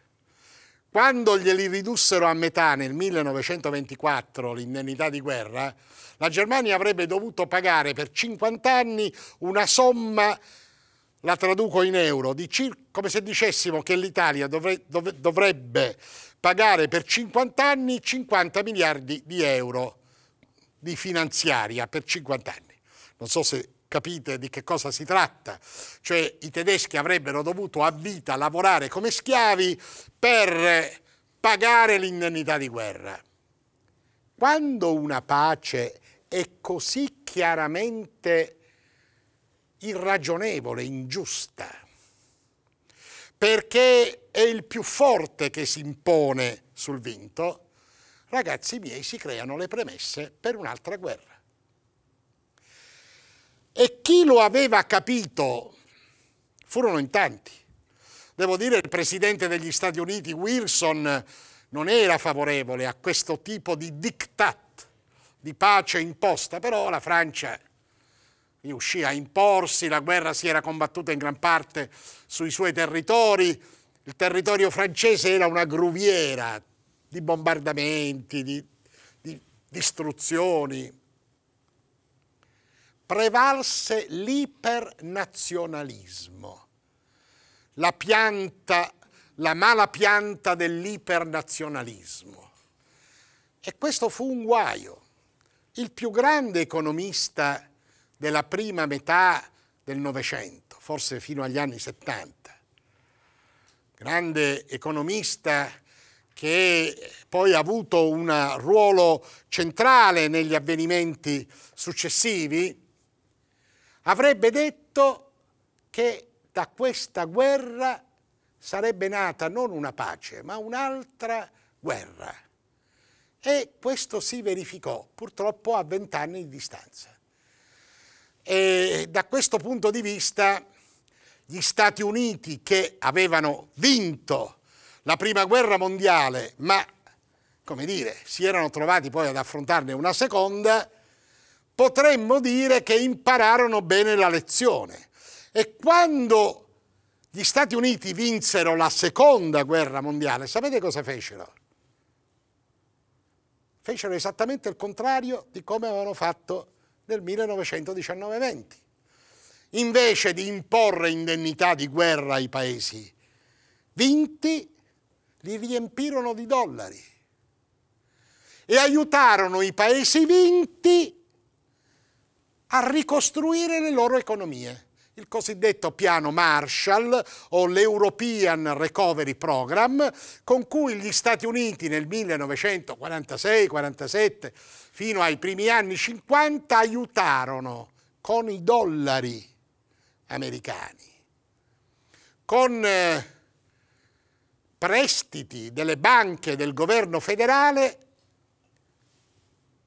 quando glieli ridussero a metà nel 1924 l'indennità di guerra, la Germania avrebbe dovuto pagare per 50 anni una somma, la traduco in euro, come se dicessimo che l'Italia dovre dov dovrebbe pagare per 50 anni 50 miliardi di euro di finanziaria per 50 anni. Non so se capite di che cosa si tratta? Cioè i tedeschi avrebbero dovuto a vita lavorare come schiavi per pagare l'indennità di guerra. Quando una pace è così chiaramente irragionevole, ingiusta, perché è il più forte che si impone sul vinto, ragazzi miei si creano le premesse per un'altra guerra. E chi lo aveva capito furono in tanti. Devo dire il presidente degli Stati Uniti Wilson non era favorevole a questo tipo di diktat, di pace imposta, però la Francia riuscì a imporsi, la guerra si era combattuta in gran parte sui suoi territori, il territorio francese era una gruviera di bombardamenti, di, di distruzioni, prevalse l'ipernazionalismo. La pianta, la mala pianta dell'ipernazionalismo. E questo fu un guaio. Il più grande economista della prima metà del Novecento, forse fino agli anni 70, grande economista che poi ha avuto un ruolo centrale negli avvenimenti successivi, avrebbe detto che da questa guerra sarebbe nata non una pace, ma un'altra guerra. E questo si verificò purtroppo a vent'anni di distanza. E da questo punto di vista gli Stati Uniti che avevano vinto la prima guerra mondiale, ma come dire, si erano trovati poi ad affrontarne una seconda, potremmo dire che impararono bene la lezione. E quando gli Stati Uniti vinsero la seconda guerra mondiale, sapete cosa fecero? Fecero esattamente il contrario di come avevano fatto nel 1919-20. Invece di imporre indennità di guerra ai paesi vinti, li riempirono di dollari e aiutarono i paesi vinti a ricostruire le loro economie. Il cosiddetto piano Marshall o l'European Recovery Program, con cui gli Stati Uniti nel 1946-47 fino ai primi anni 50 aiutarono con i dollari americani, con eh, prestiti delle banche del governo federale,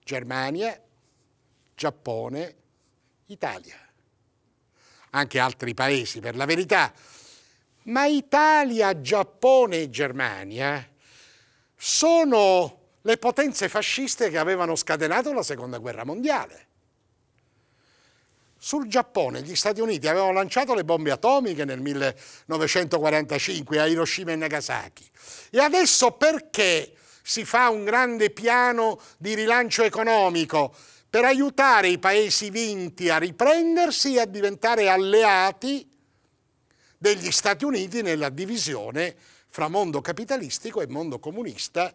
Germania, Giappone, Italia, anche altri paesi per la verità, ma Italia, Giappone e Germania sono le potenze fasciste che avevano scatenato la seconda guerra mondiale. Sul Giappone gli Stati Uniti avevano lanciato le bombe atomiche nel 1945 a Hiroshima e Nagasaki e adesso perché si fa un grande piano di rilancio economico per aiutare i paesi vinti a riprendersi e a diventare alleati degli Stati Uniti nella divisione fra mondo capitalistico e mondo comunista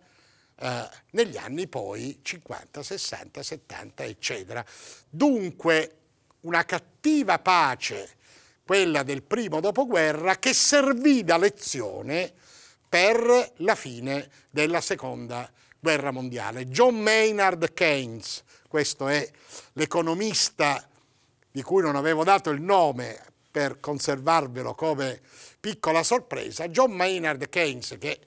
eh, negli anni poi 50, 60, 70, eccetera. Dunque una cattiva pace, quella del primo dopoguerra, che servì da lezione per la fine della seconda guerra mondiale. John Maynard Keynes, questo è l'economista di cui non avevo dato il nome per conservarvelo come piccola sorpresa, John Maynard Keynes, che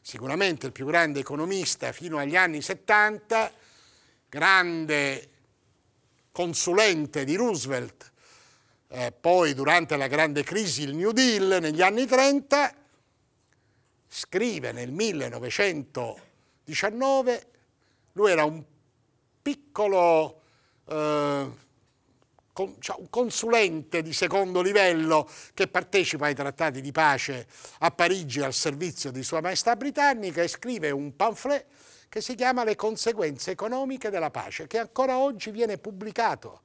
sicuramente il più grande economista fino agli anni 70, grande consulente di Roosevelt, eh, poi durante la grande crisi il New Deal negli anni 30, scrive nel 1919, lui era un piccolo eh, con, cioè, un consulente di secondo livello che partecipa ai trattati di pace a Parigi al servizio di Sua Maestà Britannica e scrive un pamphlet che si chiama Le conseguenze economiche della pace, che ancora oggi viene pubblicato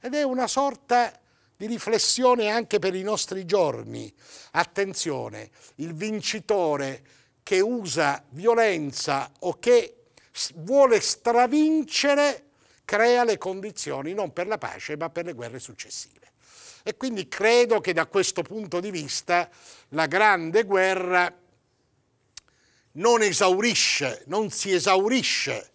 ed è una sorta di riflessione anche per i nostri giorni. Attenzione, il vincitore che usa violenza o che vuole stravincere, crea le condizioni non per la pace ma per le guerre successive. E quindi credo che da questo punto di vista la grande guerra non esaurisce, non si esaurisce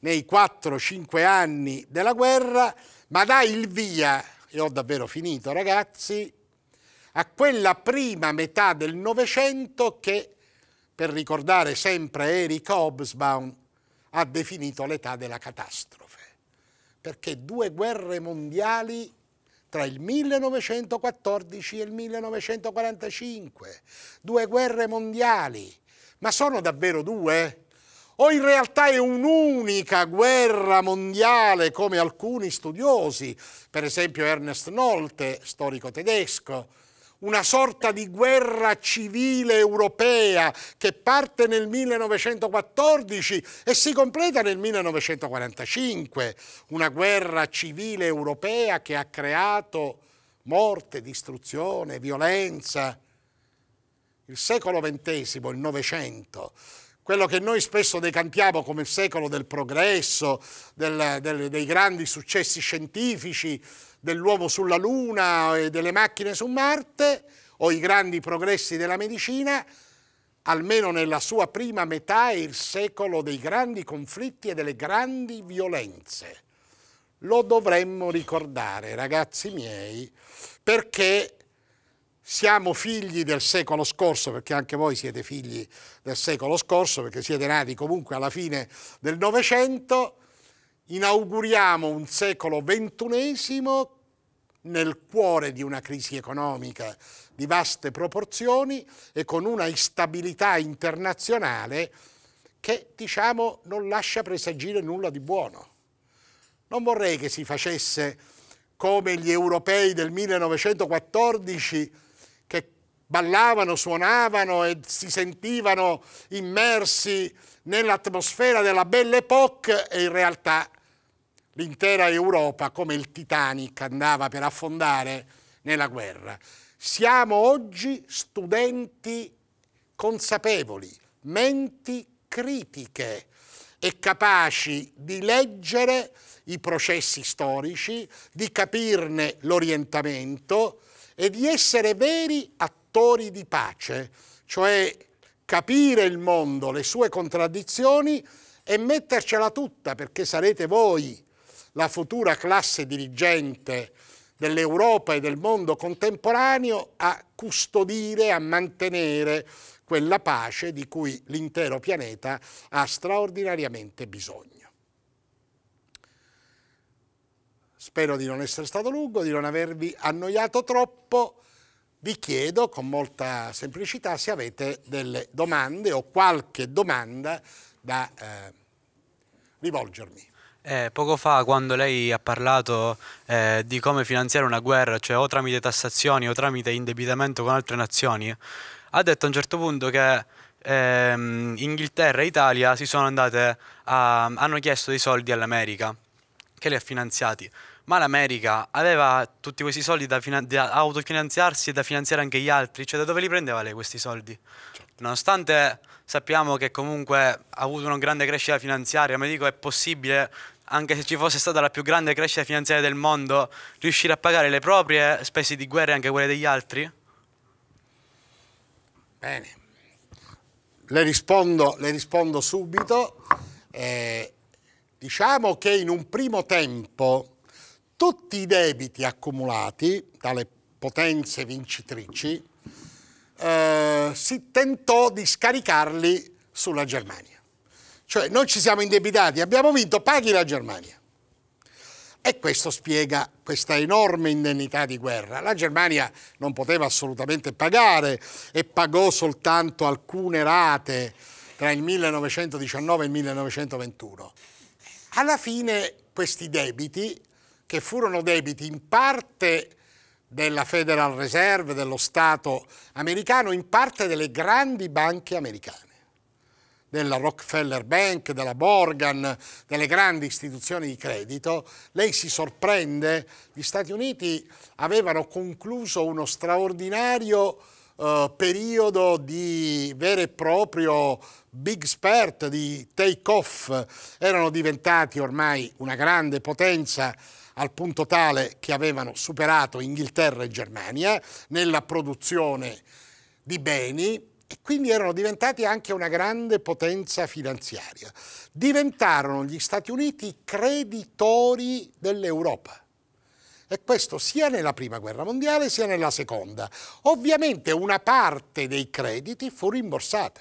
nei 4-5 anni della guerra, ma dà il via, e ho davvero finito ragazzi, a quella prima metà del Novecento che, per ricordare sempre Eric Hobsbawm, ha definito l'età della catastrofe, perché due guerre mondiali tra il 1914 e il 1945, due guerre mondiali, ma sono davvero due? O in realtà è un'unica guerra mondiale come alcuni studiosi, per esempio Ernest Nolte, storico tedesco, una sorta di guerra civile europea che parte nel 1914 e si completa nel 1945, una guerra civile europea che ha creato morte, distruzione, violenza. Il secolo XX, il Novecento, quello che noi spesso decantiamo come il secolo del progresso, del, del, dei grandi successi scientifici, dell'uomo sulla Luna e delle macchine su Marte, o i grandi progressi della medicina, almeno nella sua prima metà è il secolo dei grandi conflitti e delle grandi violenze. Lo dovremmo ricordare, ragazzi miei, perché siamo figli del secolo scorso, perché anche voi siete figli del secolo scorso, perché siete nati comunque alla fine del Novecento, inauguriamo un secolo XXI nel cuore di una crisi economica di vaste proporzioni e con una instabilità internazionale che diciamo non lascia presagire nulla di buono. Non vorrei che si facesse come gli europei del 1914 ballavano, suonavano e si sentivano immersi nell'atmosfera della Belle Époque e in realtà l'intera Europa, come il Titanic, andava per affondare nella guerra. Siamo oggi studenti consapevoli, menti critiche e capaci di leggere i processi storici, di capirne l'orientamento e di essere veri attori attori di pace, cioè capire il mondo, le sue contraddizioni e mettercela tutta perché sarete voi la futura classe dirigente dell'Europa e del mondo contemporaneo a custodire, a mantenere quella pace di cui l'intero pianeta ha straordinariamente bisogno. Spero di non essere stato lungo, di non avervi annoiato troppo vi chiedo con molta semplicità se avete delle domande o qualche domanda da eh, rivolgermi. Eh, poco fa quando lei ha parlato eh, di come finanziare una guerra, cioè o tramite tassazioni o tramite indebitamento con altre nazioni, ha detto a un certo punto che ehm, Inghilterra e Italia si sono andate a, hanno chiesto dei soldi all'America che li ha finanziati ma l'America aveva tutti questi soldi da, da, autofinanziarsi e da finanziare anche gli altri, cioè da dove li prendeva lei questi soldi? Certo. Nonostante sappiamo che comunque ha avuto una grande crescita finanziaria, ma dico è possibile anche se ci fosse stata la più grande crescita finanziaria del mondo, riuscire a pagare le proprie spese di guerra e anche quelle degli altri? Bene, le rispondo, le rispondo subito. Eh, diciamo che in un primo tempo tutti i debiti accumulati dalle potenze vincitrici eh, si tentò di scaricarli sulla Germania. Cioè noi ci siamo indebitati, abbiamo vinto, paghi la Germania. E questo spiega questa enorme indennità di guerra. La Germania non poteva assolutamente pagare e pagò soltanto alcune rate tra il 1919 e il 1921. Alla fine questi debiti che furono debiti in parte della Federal Reserve, dello Stato americano, in parte delle grandi banche americane, della Rockefeller Bank, della Morgan, delle grandi istituzioni di credito. Lei si sorprende, gli Stati Uniti avevano concluso uno straordinario eh, periodo di vero e proprio big spurt, di take off, erano diventati ormai una grande potenza al punto tale che avevano superato Inghilterra e Germania nella produzione di beni e quindi erano diventati anche una grande potenza finanziaria. Diventarono gli Stati Uniti creditori dell'Europa. E questo sia nella prima guerra mondiale sia nella seconda. Ovviamente una parte dei crediti fu rimborsata.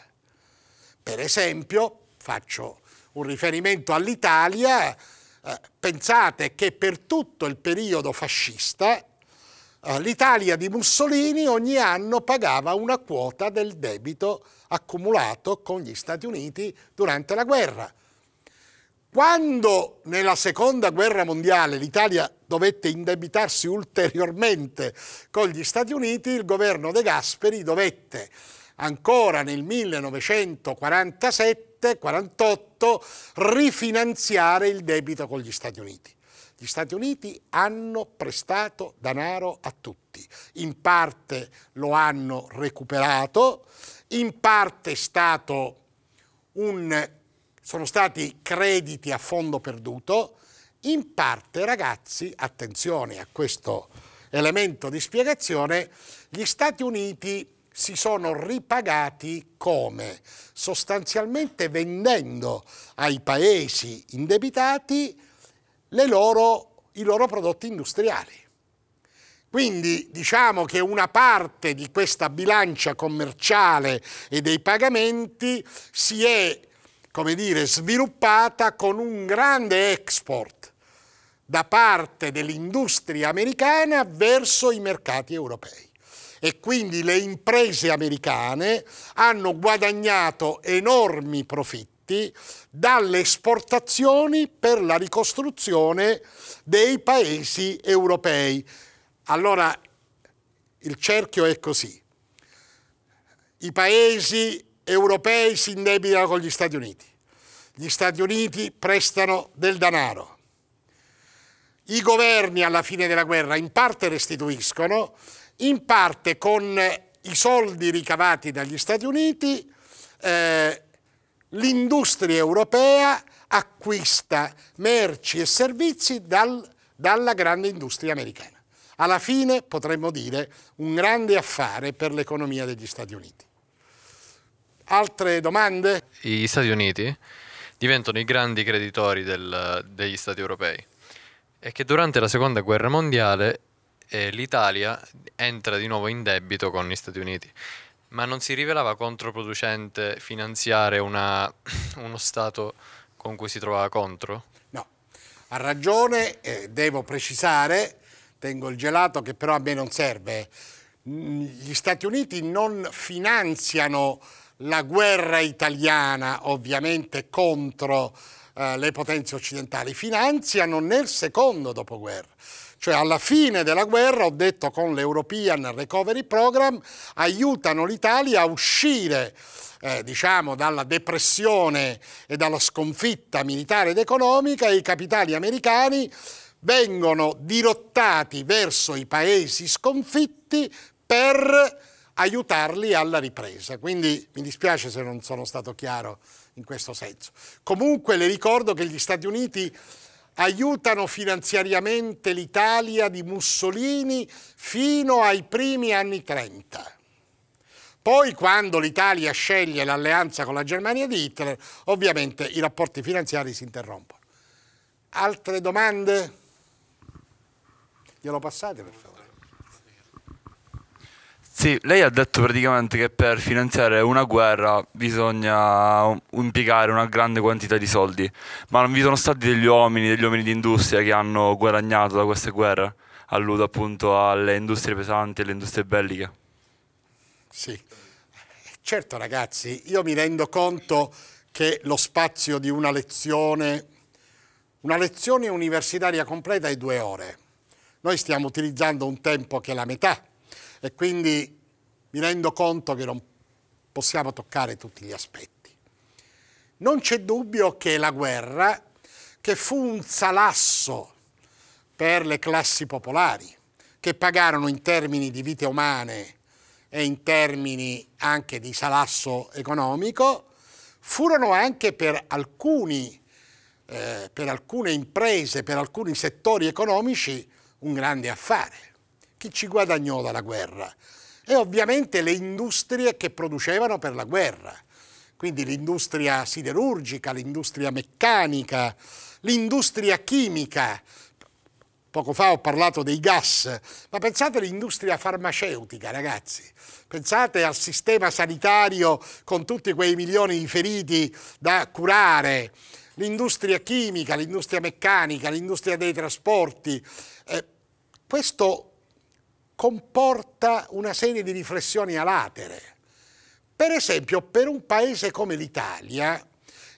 Per esempio, faccio un riferimento all'Italia, eh, pensate che per tutto il periodo fascista eh, l'Italia di Mussolini ogni anno pagava una quota del debito accumulato con gli Stati Uniti durante la guerra. Quando nella seconda guerra mondiale l'Italia dovette indebitarsi ulteriormente con gli Stati Uniti, il governo De Gasperi dovette ancora nel 1947 47-48 rifinanziare il debito con gli Stati Uniti. Gli Stati Uniti hanno prestato denaro a tutti, in parte lo hanno recuperato, in parte un, sono stati crediti a fondo perduto, in parte ragazzi, attenzione a questo elemento di spiegazione, gli Stati Uniti si sono ripagati come? Sostanzialmente vendendo ai paesi indebitati loro, i loro prodotti industriali. Quindi diciamo che una parte di questa bilancia commerciale e dei pagamenti si è come dire, sviluppata con un grande export da parte dell'industria americana verso i mercati europei e quindi le imprese americane hanno guadagnato enormi profitti dalle esportazioni per la ricostruzione dei paesi europei. Allora il cerchio è così. I paesi europei si indebitano con gli Stati Uniti. Gli Stati Uniti prestano del denaro. I governi alla fine della guerra in parte restituiscono in parte con eh, i soldi ricavati dagli Stati Uniti, eh, l'industria europea acquista merci e servizi dal, dalla grande industria americana. Alla fine potremmo dire un grande affare per l'economia degli Stati Uniti. Altre domande? Gli Stati Uniti diventano i grandi creditori del, degli Stati europei e che durante la Seconda Guerra Mondiale eh, l'Italia entra di nuovo in debito con gli Stati Uniti. Ma non si rivelava controproducente finanziare una, (clears throat) uno Stato con cui si trovava contro? No, ha ragione, eh, devo precisare, tengo il gelato che però a me non serve. Gli Stati Uniti non finanziano la guerra italiana ovviamente contro eh, le potenze occidentali, finanziano nel secondo dopoguerra cioè alla fine della guerra, ho detto con l'European Recovery Program, aiutano l'Italia a uscire eh, diciamo, dalla depressione e dalla sconfitta militare ed economica e i capitali americani vengono dirottati verso i paesi sconfitti per aiutarli alla ripresa. Quindi mi dispiace se non sono stato chiaro in questo senso. Comunque le ricordo che gli Stati Uniti aiutano finanziariamente l'Italia di Mussolini fino ai primi anni 30. Poi quando l'Italia sceglie l'alleanza con la Germania di Hitler, ovviamente i rapporti finanziari si interrompono. Altre domande? Glielo passate per favore. Sì, lei ha detto praticamente che per finanziare una guerra bisogna impiegare una grande quantità di soldi, ma non vi sono stati degli uomini, degli uomini di industria che hanno guadagnato da queste guerre? Alludo appunto alle industrie pesanti e alle industrie belliche. Sì, certo ragazzi, io mi rendo conto che lo spazio di una lezione, una lezione universitaria completa è due ore. Noi stiamo utilizzando un tempo che è la metà e quindi mi rendo conto che non possiamo toccare tutti gli aspetti. Non c'è dubbio che la guerra, che fu un salasso per le classi popolari, che pagarono in termini di vite umane e in termini anche di salasso economico, furono anche per, alcuni, eh, per alcune imprese, per alcuni settori economici un grande affare chi ci guadagnò dalla guerra? E ovviamente le industrie che producevano per la guerra, quindi l'industria siderurgica, l'industria meccanica, l'industria chimica. Poco fa ho parlato dei gas, ma pensate all'industria farmaceutica, ragazzi. Pensate al sistema sanitario con tutti quei milioni di feriti da curare, l'industria chimica, l'industria meccanica, l'industria dei trasporti. Eh, questo comporta una serie di riflessioni alatere. Per esempio, per un paese come l'Italia,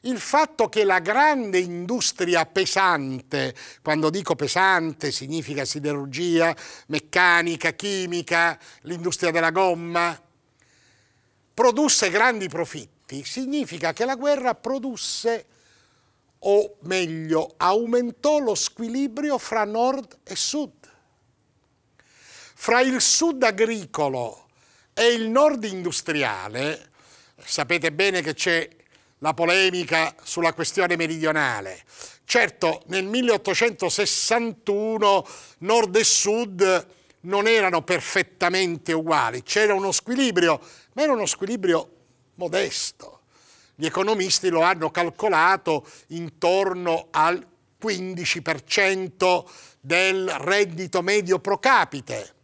il fatto che la grande industria pesante, quando dico pesante significa siderurgia, meccanica, chimica, l'industria della gomma, produsse grandi profitti, significa che la guerra produsse, o meglio, aumentò lo squilibrio fra nord e sud fra il sud agricolo e il nord industriale, sapete bene che c'è la polemica sulla questione meridionale. Certo, nel 1861 nord e sud non erano perfettamente uguali, c'era uno squilibrio, ma era uno squilibrio modesto. Gli economisti lo hanno calcolato intorno al 15% del reddito medio pro capite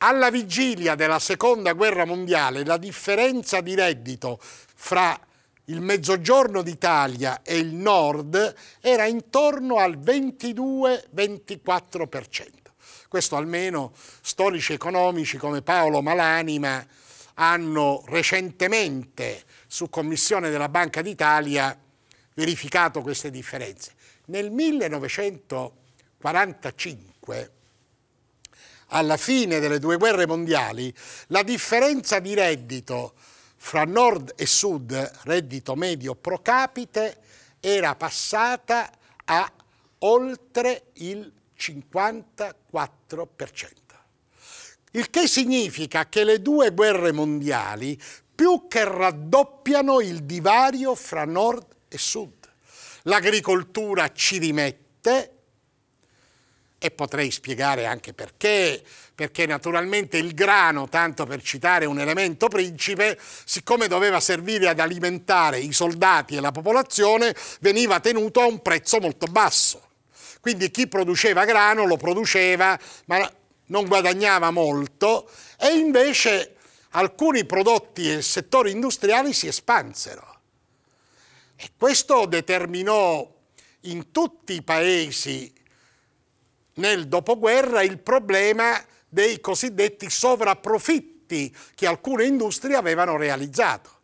alla vigilia della seconda guerra mondiale la differenza di reddito fra il mezzogiorno d'Italia e il nord era intorno al 22-24%. Questo almeno storici economici come Paolo Malanima hanno recentemente su commissione della Banca d'Italia verificato queste differenze. Nel 1945 alla fine delle due guerre mondiali, la differenza di reddito fra nord e sud, reddito medio pro capite, era passata a oltre il 54%. Il che significa che le due guerre mondiali più che raddoppiano il divario fra nord e sud. L'agricoltura ci rimette e potrei spiegare anche perché, perché naturalmente il grano, tanto per citare un elemento principe, siccome doveva servire ad alimentare i soldati e la popolazione, veniva tenuto a un prezzo molto basso. Quindi chi produceva grano lo produceva, ma non guadagnava molto e invece alcuni prodotti e settori industriali si espansero. E questo determinò in tutti i paesi nel dopoguerra il problema dei cosiddetti sovrapprofitti che alcune industrie avevano realizzato.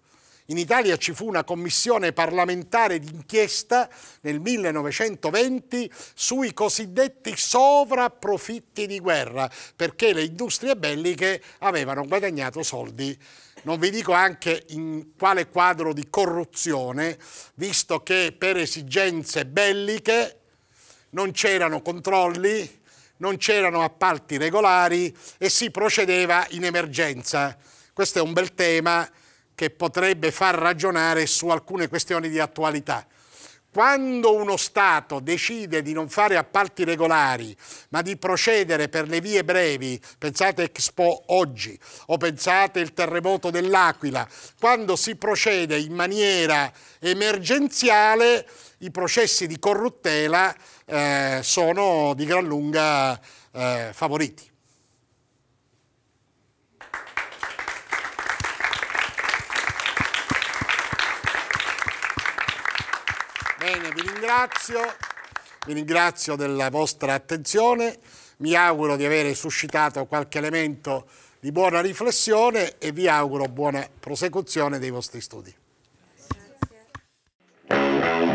In Italia ci fu una commissione parlamentare d'inchiesta nel 1920 sui cosiddetti sovrapprofitti di guerra, perché le industrie belliche avevano guadagnato soldi. Non vi dico anche in quale quadro di corruzione, visto che per esigenze belliche non c'erano controlli, non c'erano appalti regolari e si procedeva in emergenza. Questo è un bel tema che potrebbe far ragionare su alcune questioni di attualità. Quando uno Stato decide di non fare appalti regolari, ma di procedere per le vie brevi, pensate Expo oggi o pensate il terremoto dell'Aquila, quando si procede in maniera emergenziale, i processi di corruttela eh, sono di gran lunga eh, favoriti. Bene, vi ringrazio, vi ringrazio della vostra attenzione, mi auguro di aver suscitato qualche elemento di buona riflessione e vi auguro buona prosecuzione dei vostri studi. Grazie.